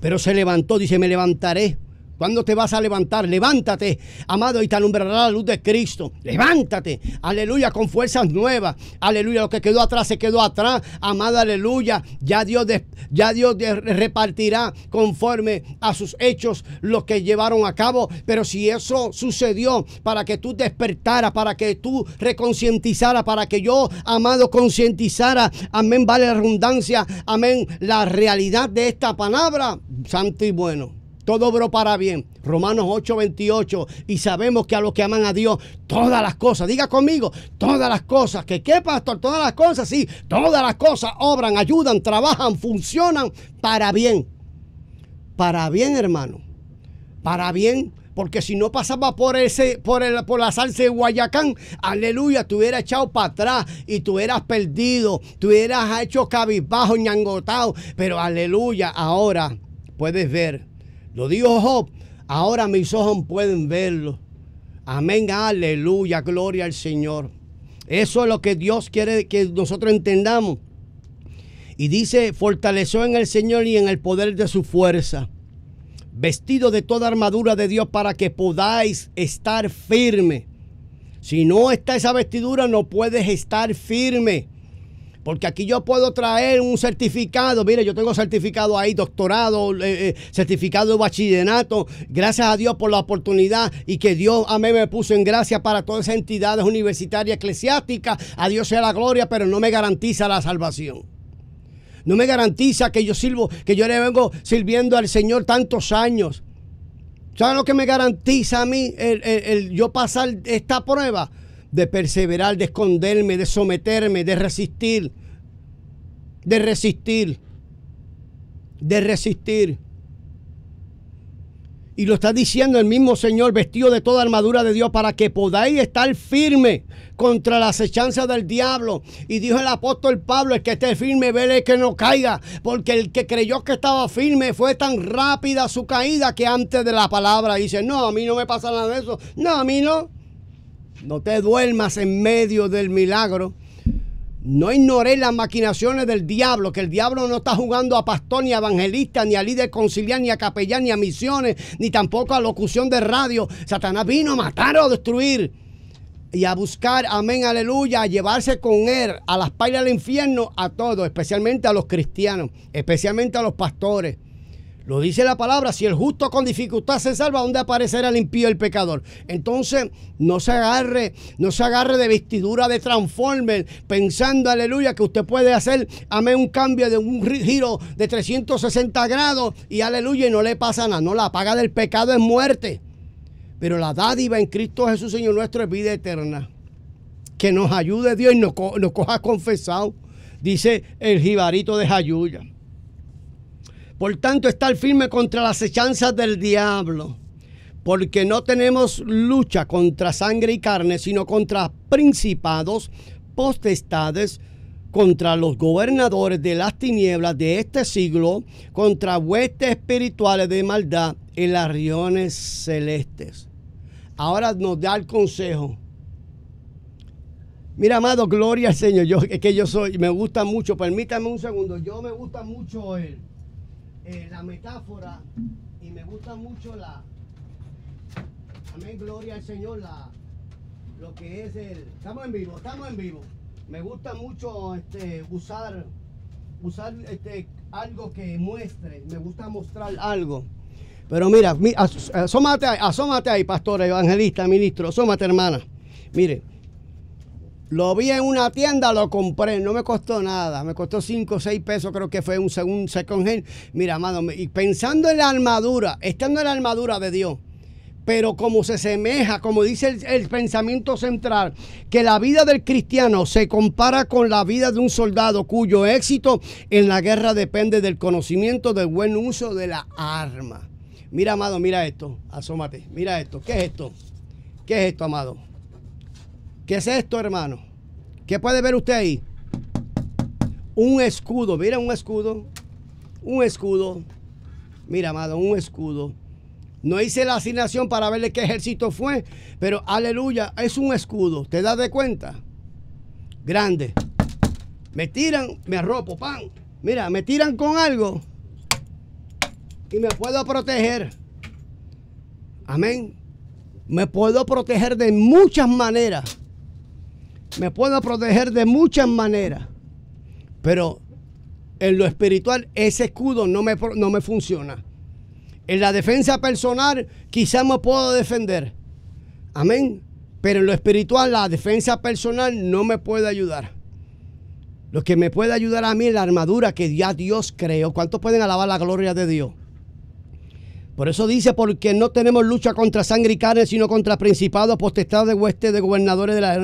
Pero se levantó, dice, me levantaré ¿Cuándo te vas a levantar? Levántate, amado, y te alumbrará la luz de Cristo. Levántate, aleluya, con fuerzas nuevas. Aleluya, lo que quedó atrás se quedó atrás. Amado, aleluya, ya Dios, ya Dios repartirá conforme a sus hechos lo que llevaron a cabo. Pero si eso sucedió para que tú despertaras, para que tú reconcientizara, para que yo, amado, concientizara, amén, vale la redundancia, amén, la realidad de esta palabra, santo y bueno todo obró para bien. Romanos 8:28. Y sabemos que a los que aman a Dios, todas las cosas, diga conmigo, todas las cosas, que qué pastor, todas las cosas, sí, todas las cosas obran, ayudan, trabajan, funcionan para bien. Para bien, hermano. Para bien. Porque si no pasaba por ese, por el, por la salsa de Guayacán, aleluya, te hubieras echado para atrás y tú hubieras perdido, tú hubieras hecho cabizbajo, ñangotado. Pero aleluya, ahora puedes ver lo dijo Job, ahora mis ojos pueden verlo. Amén, aleluya, gloria al Señor. Eso es lo que Dios quiere que nosotros entendamos. Y dice, fortaleció en el Señor y en el poder de su fuerza, vestido de toda armadura de Dios para que podáis estar firme. Si no está esa vestidura, no puedes estar firme. Porque aquí yo puedo traer un certificado. Mire, yo tengo certificado ahí, doctorado, eh, eh, certificado de bachillerato. Gracias a Dios por la oportunidad y que Dios a mí me puso en gracia para todas esas entidades universitarias eclesiásticas. A Dios sea la gloria, pero no me garantiza la salvación. No me garantiza que yo sirvo, que yo le vengo sirviendo al Señor tantos años. ¿Saben lo que me garantiza a mí el yo pasar esta prueba? de perseverar, de esconderme, de someterme, de resistir, de resistir, de resistir. Y lo está diciendo el mismo Señor vestido de toda armadura de Dios para que podáis estar firme contra la acechanza del diablo. Y dijo el apóstol Pablo, el que esté firme, vele que no caiga, porque el que creyó que estaba firme fue tan rápida su caída que antes de la palabra dice, no, a mí no me pasa nada de eso, no, a mí no. No te duermas en medio del milagro. No ignoré las maquinaciones del diablo, que el diablo no está jugando a pastor, ni a evangelista, ni a líder conciliar, ni a capellán, ni a misiones, ni tampoco a locución de radio. Satanás vino a matar o destruir y a buscar, amén, aleluya, a llevarse con él a las pailas del infierno a todos, especialmente a los cristianos, especialmente a los pastores. Lo dice la palabra, si el justo con dificultad se salva, ¿dónde aparecerá el impío el pecador? Entonces, no se agarre, no se agarre de vestidura de transformer, pensando, aleluya, que usted puede hacer, amén, un cambio de un giro de 360 grados y aleluya, y no le pasa nada. No, la paga del pecado es muerte. Pero la dádiva en Cristo Jesús, Señor nuestro, es vida eterna. Que nos ayude Dios y nos, coja confesado, dice el jibarito de Jayuya. Por tanto, estar firme contra las hechanzas del diablo, porque no tenemos lucha contra sangre y carne, sino contra principados, potestades, contra los gobernadores de las tinieblas de este siglo, contra huestes espirituales de maldad en las riones celestes. Ahora nos da el consejo. Mira, amado, gloria al Señor. Yo, es que yo soy, me gusta mucho, permítame un segundo, yo me gusta mucho él. Eh, la metáfora y me gusta mucho la, amén, gloria al Señor, la, lo que es el, estamos en vivo, estamos en vivo. Me gusta mucho este, usar, usar este, algo que muestre, me gusta mostrar algo. Pero mira, asómate, asómate ahí, pastor, evangelista, ministro, asómate, hermana. Mire, lo vi en una tienda, lo compré, no me costó nada, me costó 5 o 6 pesos, creo que fue un, segundo second hand. Mira, amado, y pensando en la armadura, estando en la armadura de Dios, pero como se semeja, como dice el, el, pensamiento central, que la vida del cristiano se compara con la vida de un soldado cuyo éxito en la guerra depende del conocimiento, del buen uso de la arma. Mira, amado, mira esto, asómate, mira esto, ¿qué es esto? ¿Qué es esto, amado? ¿Qué es esto, hermano? ¿Qué puede ver usted ahí? Un escudo, mira un escudo, un escudo, mira, amado, un escudo. No hice la asignación para verle qué ejército fue, pero aleluya, es un escudo. ¿Te das de cuenta? Grande. Me tiran, me arropo, pan. Mira, me tiran con algo y me puedo proteger. Amén. Me puedo proteger de muchas maneras me puedo proteger de muchas maneras, pero en lo espiritual ese escudo no me, no me funciona. En la defensa personal quizás me puedo defender. Amén. Pero en lo espiritual la defensa personal no me puede ayudar. Lo que me puede ayudar a mí es la armadura que ya Dios creó. ¿Cuántos pueden alabar la gloria de Dios? Por eso dice, porque no tenemos lucha contra sangre y carne, sino contra principados, potestades de huestes de gobernadores de, las,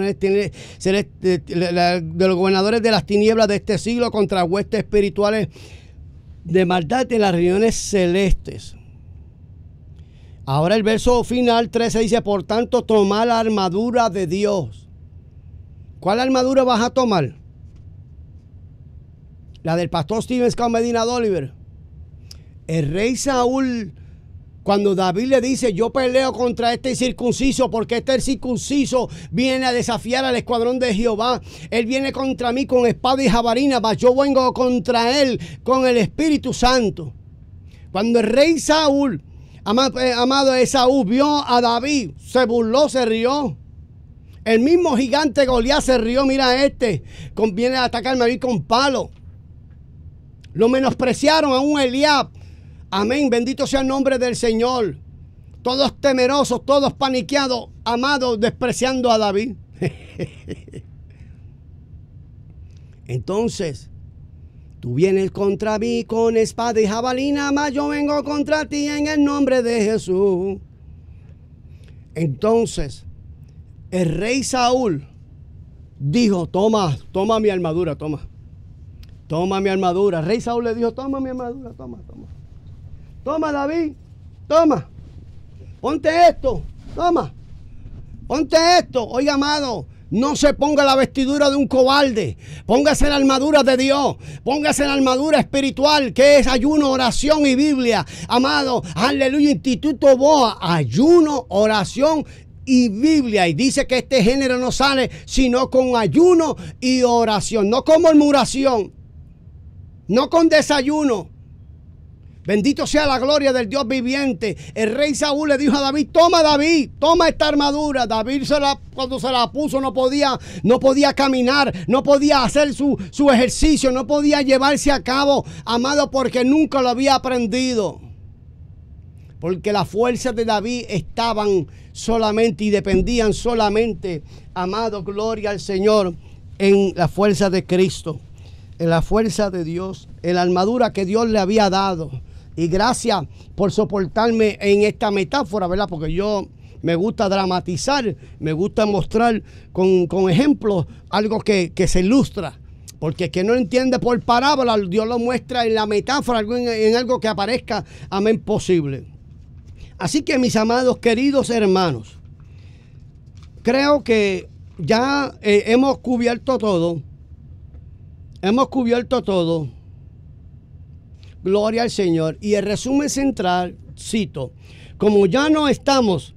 de los gobernadores de las tinieblas de este siglo, contra huestes espirituales de maldad de las regiones celestes. Ahora el verso final 13 dice, por tanto, tomar la armadura de Dios. ¿Cuál armadura vas a tomar? La del pastor Steven Scott Medina Oliver. El rey Saúl cuando David le dice, yo peleo contra este circunciso porque este circunciso viene a desafiar al escuadrón de Jehová. Él viene contra mí con espada y jabarina, mas yo vengo contra él con el Espíritu Santo. Cuando el rey Saúl, eh, amado Esaú, eh, vio a David, se burló, se rió. El mismo gigante Goliat se rió, mira este, a atacarme a mí con palo. Lo menospreciaron a un Eliab Amén. Bendito sea el nombre del Señor. Todos temerosos, todos paniqueados, amados, despreciando a David. Entonces, tú vienes contra mí con espada y jabalina, más yo vengo contra ti en el nombre de Jesús. Entonces, el rey Saúl dijo, toma, toma mi armadura, toma. Toma mi armadura. El rey Saúl le dijo, toma mi armadura, toma, toma. Toma, David. Toma. Ponte esto. Toma. Ponte esto. Oiga, amado. No se ponga la vestidura de un cobarde. Póngase la armadura de Dios. Póngase la armadura espiritual, que es ayuno, oración y Biblia. Amado, aleluya, Instituto Boa, ayuno, oración y Biblia. Y dice que este género no sale sino con ayuno y oración, no con murmuración, no con desayuno. Bendito sea la gloria del Dios viviente. El rey Saúl le dijo a David, toma David, toma esta armadura. David se cuando se la puso no podía, no podía caminar, no podía hacer su, su ejercicio, no podía llevarse a cabo, amado, porque nunca lo había aprendido. Porque las fuerzas de David estaban solamente y dependían solamente, amado, gloria al Señor, en la fuerza de Cristo, en la fuerza de Dios, en la armadura que Dios le había dado y gracias por soportarme en esta metáfora, ¿verdad? Porque yo me gusta dramatizar, me gusta mostrar con, con ejemplos algo que, se ilustra. Porque quien que no entiende por parábola, Dios lo muestra en la metáfora, en, algo que aparezca, amén, posible. Así que mis amados, queridos hermanos, creo que ya eh, hemos cubierto todo. Hemos cubierto todo Gloria al Señor. Y el resumen central, cito, como ya no estamos,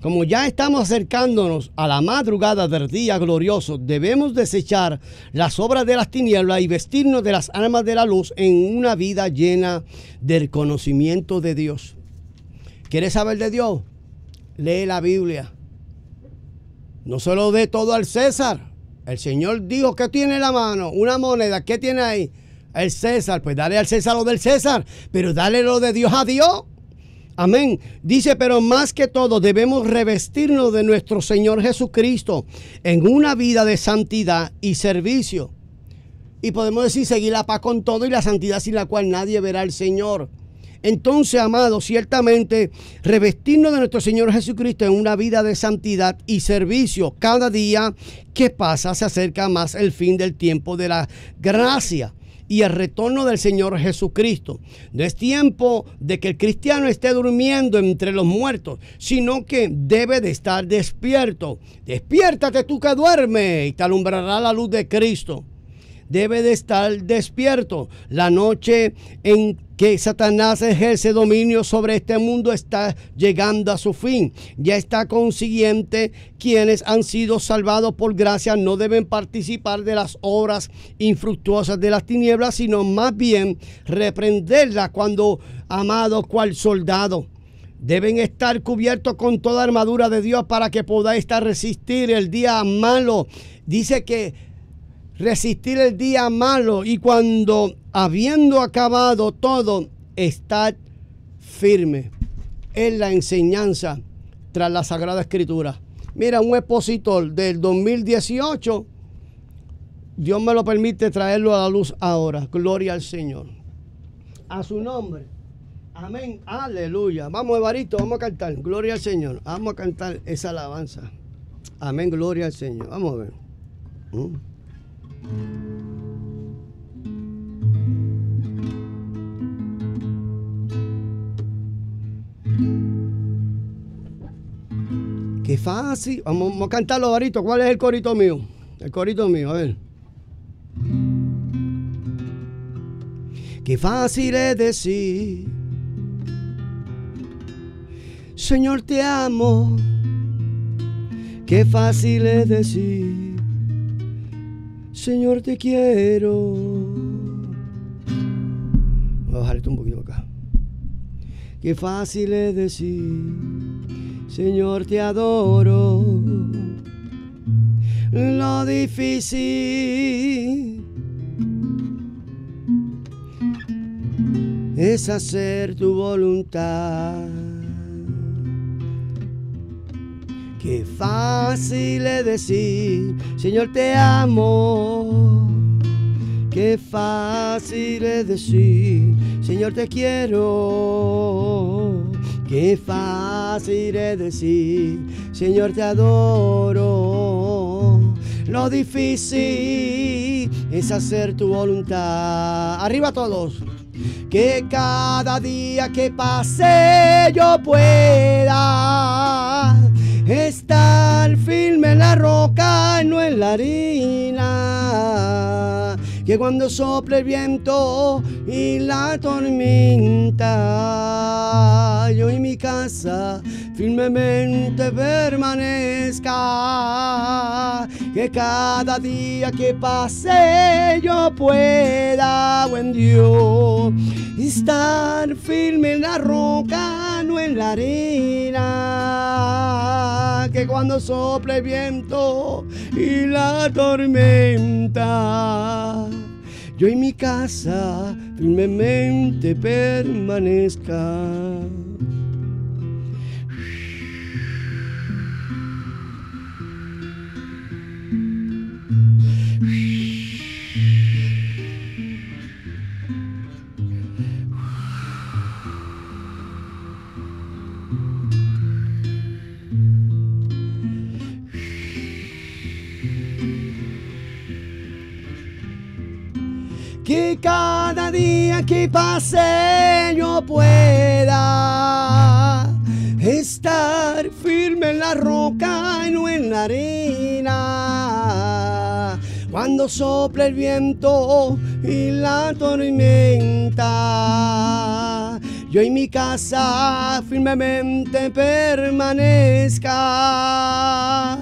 como ya estamos acercándonos a la madrugada del día glorioso, debemos desechar las obras de las tinieblas y vestirnos de las armas de la luz en una vida llena del conocimiento de Dios. ¿Quieres saber de Dios? Lee la Biblia. No se lo dé todo al César. El Señor dijo, ¿qué tiene la mano? Una moneda, ¿qué tiene ahí? el César, pues dale al César lo del César, pero dale lo de Dios a Dios. Amén. Dice, pero más que todo debemos revestirnos de nuestro Señor Jesucristo en una vida de santidad y servicio. Y podemos decir, seguir la paz con todo y la santidad sin la cual nadie verá al Señor. Entonces, amados, ciertamente, revestirnos de nuestro Señor Jesucristo en una vida de santidad y servicio. Cada día que pasa se acerca más el fin del tiempo de la gracia y el retorno del Señor Jesucristo. No es tiempo de que el cristiano esté durmiendo entre los muertos, sino que debe de estar despierto. Despiértate tú que duermes. y te alumbrará la luz de Cristo debe de estar despierto. La noche en que Satanás ejerce dominio sobre este mundo está llegando a su fin. Ya está consiguiente, quienes han sido salvados por gracia no deben participar de las obras infructuosas de las tinieblas, sino más bien reprenderlas cuando amado cual soldado. Deben estar cubiertos con toda armadura de Dios para que podáis estar resistir el día malo. Dice que resistir el día malo y cuando habiendo acabado todo, estar firme. Es la enseñanza tras la Sagrada Escritura. Mira, un expositor del 2018, Dios me lo permite traerlo a la luz ahora. Gloria al Señor. A su nombre. Amén. Aleluya. Vamos, Evarito, vamos a cantar. Gloria al Señor. Vamos a cantar esa alabanza. Amén. Gloria al Señor. Vamos a ver. Mm. Qué fácil. Vamos, a a cantarlo, Barito. ¿Cuál es el corito mío? El corito mío, a ver. Qué fácil es decir, Señor, te amo. Qué fácil es decir Señor, te quiero. Voy a bajar esto un poquito acá. Qué fácil es decir, Señor, te adoro. Lo difícil es hacer tu voluntad. Qué fácil es decir, Señor te amo. Qué fácil es decir, Señor te quiero. Qué fácil es decir, Señor te adoro. Lo difícil es hacer tu voluntad. Arriba todos. Que cada día que pase yo pueda Está el filme en la roca y no en la harina. Que cuando sople el viento y la tormenta, yo y mi casa firmemente permanezca. Que cada día que pase yo pueda, buen Dios, estar firme en la roca, no en la arena. Que cuando sople el viento y la tormenta, yo en mi casa firmemente permanezca. cada día que pase yo pueda estar firme en la roca y no en la arena. Cuando sopla el viento y la tormenta, yo en mi casa firmemente permanezca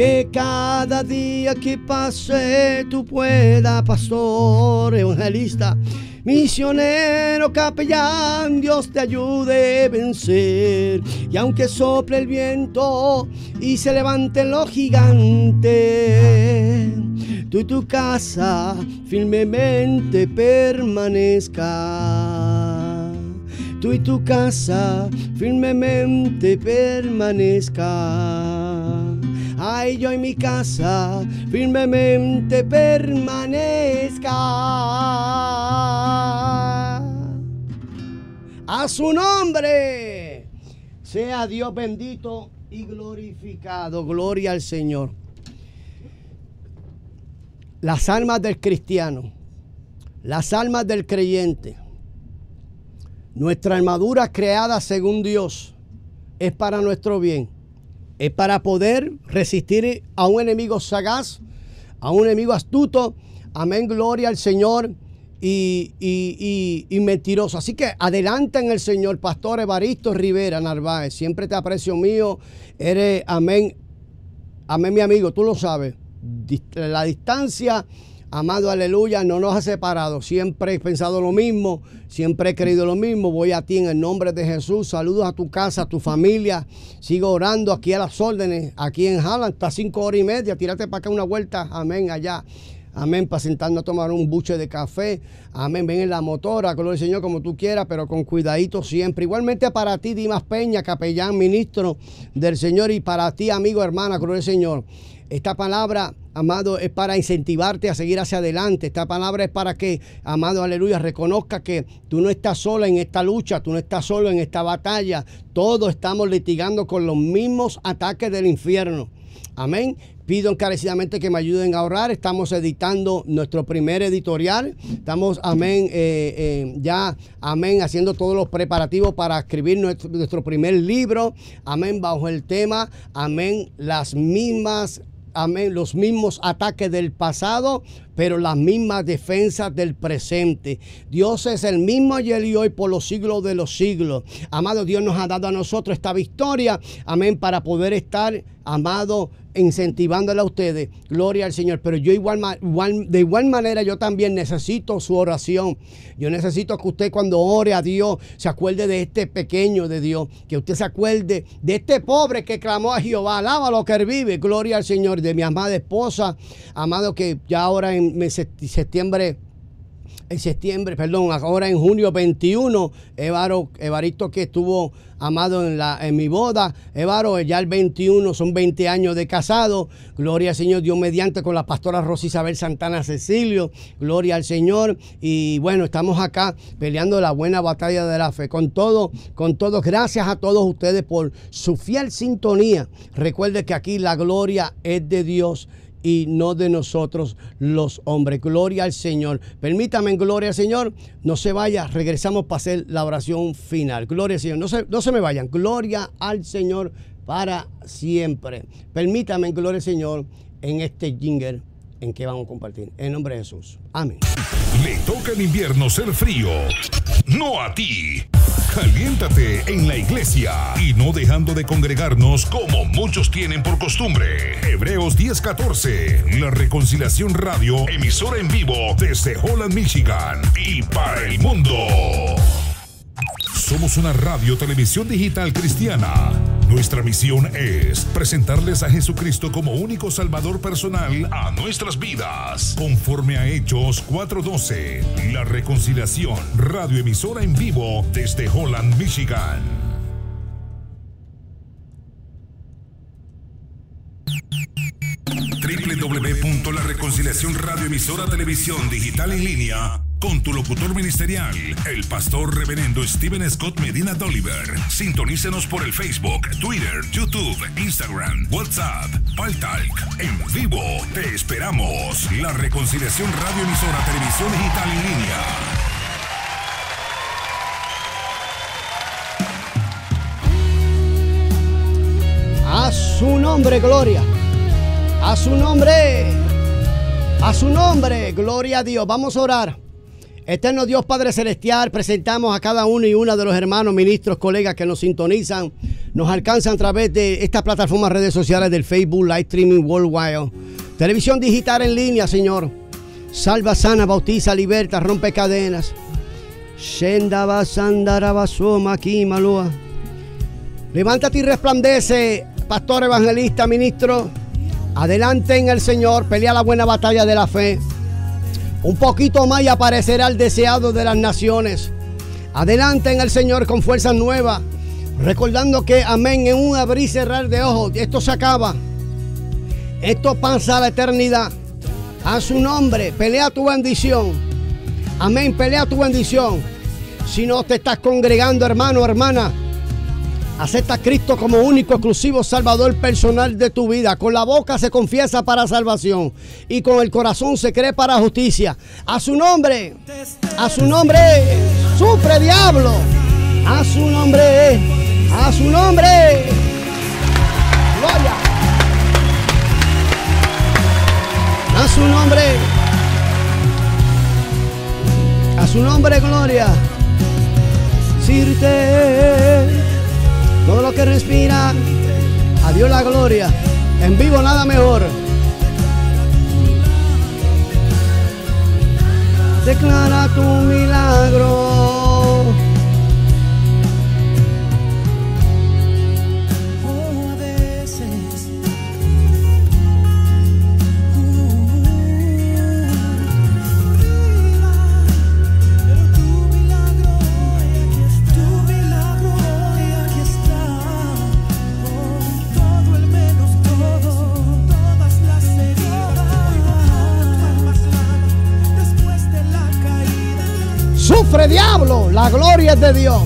que cada día que pase tú pueda pastor, evangelista, misionero, capellán, Dios te ayude a vencer. Y aunque sople el viento y se levanten los gigantes, tú y tu casa firmemente permanezca. Tú y tu casa firmemente permanezca ay yo en mi casa firmemente permanezca. A su nombre sea Dios bendito y glorificado. Gloria al Señor. Las almas del cristiano, las almas del creyente, nuestra armadura creada según Dios es para nuestro bien es para poder resistir a un enemigo sagaz, a un enemigo astuto. Amén, gloria al Señor. Y, y, y, mentiroso. Así que adelanta en el Señor, Pastor Evaristo Rivera Narváez. Siempre te aprecio mío. Eres, amén. Amén, mi amigo, tú lo sabes. La distancia Amado, aleluya, no nos ha separado. Siempre he pensado lo mismo, siempre he creído lo mismo. Voy a ti en el nombre de Jesús. Saludos a tu casa, a tu familia. Sigo orando aquí a las órdenes, aquí en Halland, hasta cinco horas y media. Tírate para acá una vuelta. Amén, allá. Amén, para sentarnos a tomar un buche de café. Amén, ven en la motora, gloria al Señor, como tú quieras, pero con cuidadito siempre. Igualmente para ti, Dimas Peña, capellán, ministro del Señor, y para ti, amigo, hermana, gloria al Señor. Esta palabra Amado, es para incentivarte a seguir hacia adelante. Esta palabra es para que, amado, aleluya, reconozca que tú no estás sola en esta lucha, tú no estás solo en esta batalla. Todos estamos litigando con los mismos ataques del infierno. Amén. Pido encarecidamente que me ayuden a ahorrar. Estamos editando nuestro primer editorial. Estamos, amén, eh, eh, ya, amén, haciendo todos los preparativos para escribir nuestro primer libro. Amén, bajo el tema, amén, las mismas amén, los mismos ataques del pasado, pero las mismas defensas del presente. Dios es el mismo ayer y hoy por los siglos de los siglos. Amado, Dios nos ha dado a nosotros esta victoria, amén, para poder estar, amado, incentivándole a ustedes, gloria al Señor, pero yo igual, de igual manera yo también necesito su oración. Yo necesito que usted cuando ore a Dios se acuerde de este pequeño de Dios, que usted se acuerde de este pobre que clamó a Jehová, Alábalo lo que vive, gloria al Señor, de mi amada esposa, amado que ya ahora en septiembre en septiembre, perdón, ahora en junio 21, Evaro, Evaristo que estuvo amado en, la, en mi boda, Evaro, ya el 21 son 20 años de casado, gloria al Señor, Dios mediante con la pastora Rosa Isabel Santana Cecilio, gloria al Señor, y bueno, estamos acá peleando la buena batalla de la fe, con todo, con todos gracias a todos ustedes por su fiel sintonía, recuerde que aquí la gloria es de Dios, y no de nosotros los hombres. Gloria al Señor. Permítame, en gloria al Señor. No se vaya, regresamos para hacer la oración final. Gloria al Señor. No se, no se me vayan. Gloria al Señor para siempre. Permítame, en gloria al Señor, en este jingle en qué vamos a compartir. En nombre de Jesús. Amén. Le toca en invierno ser frío, no a ti. Caliéntate en la iglesia y no dejando de congregarnos como muchos tienen por costumbre. Hebreos 10:14, la Reconciliación Radio, emisora en vivo desde Holland, Michigan y para el mundo. Somos una radio televisión digital cristiana. Nuestra misión es presentarles a Jesucristo como único Salvador personal a nuestras vidas, conforme a Hechos 4:12, la reconciliación, radioemisora en vivo desde Holland, Michigan radioemisora televisión digital en línea con tu locutor ministerial, el pastor reverendo Steven Scott Medina Doliver. Sintonícenos por el Facebook, Twitter, YouTube, Instagram, WhatsApp, Paltalk, en vivo. Te esperamos. La Reconciliación Radio Televisión Digital en línea. A su nombre, Gloria. A su nombre. A su nombre. Gloria a Dios. Vamos a orar. Eterno Dios Padre Celestial, presentamos a cada uno y una de los hermanos, ministros, colegas que nos sintonizan, nos alcanzan a través de estas plataformas redes sociales del Facebook, Live Streaming Worldwide, televisión digital en línea, Señor. Salva, sana, bautiza, liberta, rompe cadenas. Levántate y resplandece, pastor evangelista, ministro. Adelante en el Señor, pelea la buena batalla de la fe. Un poquito más y aparecerá el deseado de las naciones. Adelante en el Señor con fuerza nueva. Recordando que, amén, en un abrir y cerrar de ojos, esto se acaba. Esto pasa a la eternidad. A su nombre, pelea tu bendición. Amén, pelea tu bendición. Si no te estás congregando, hermano, hermana, Acepta a Cristo como único, exclusivo, salvador personal de tu vida. Con la boca se confiesa para salvación y con el corazón se cree para justicia. A su nombre, a su nombre, sufre diablo. A su nombre, a su nombre. Gloria. A su nombre. A su nombre, gloria. Sirte todo lo que respira, a la gloria. En vivo nada mejor. Declara tu milagro sufre diablo, la gloria es de Dios.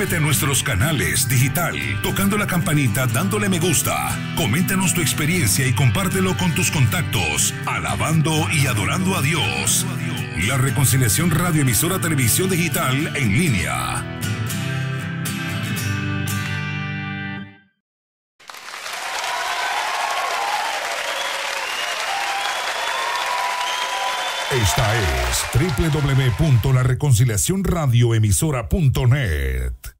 Suscríbete a nuestros canales digital, tocando la campanita, dándole me gusta. Coméntanos tu experiencia y compártelo con tus contactos, alabando y adorando a Dios. La Reconciliación Radioemisora Televisión Digital en línea www.lareconciliacionradioemisora.net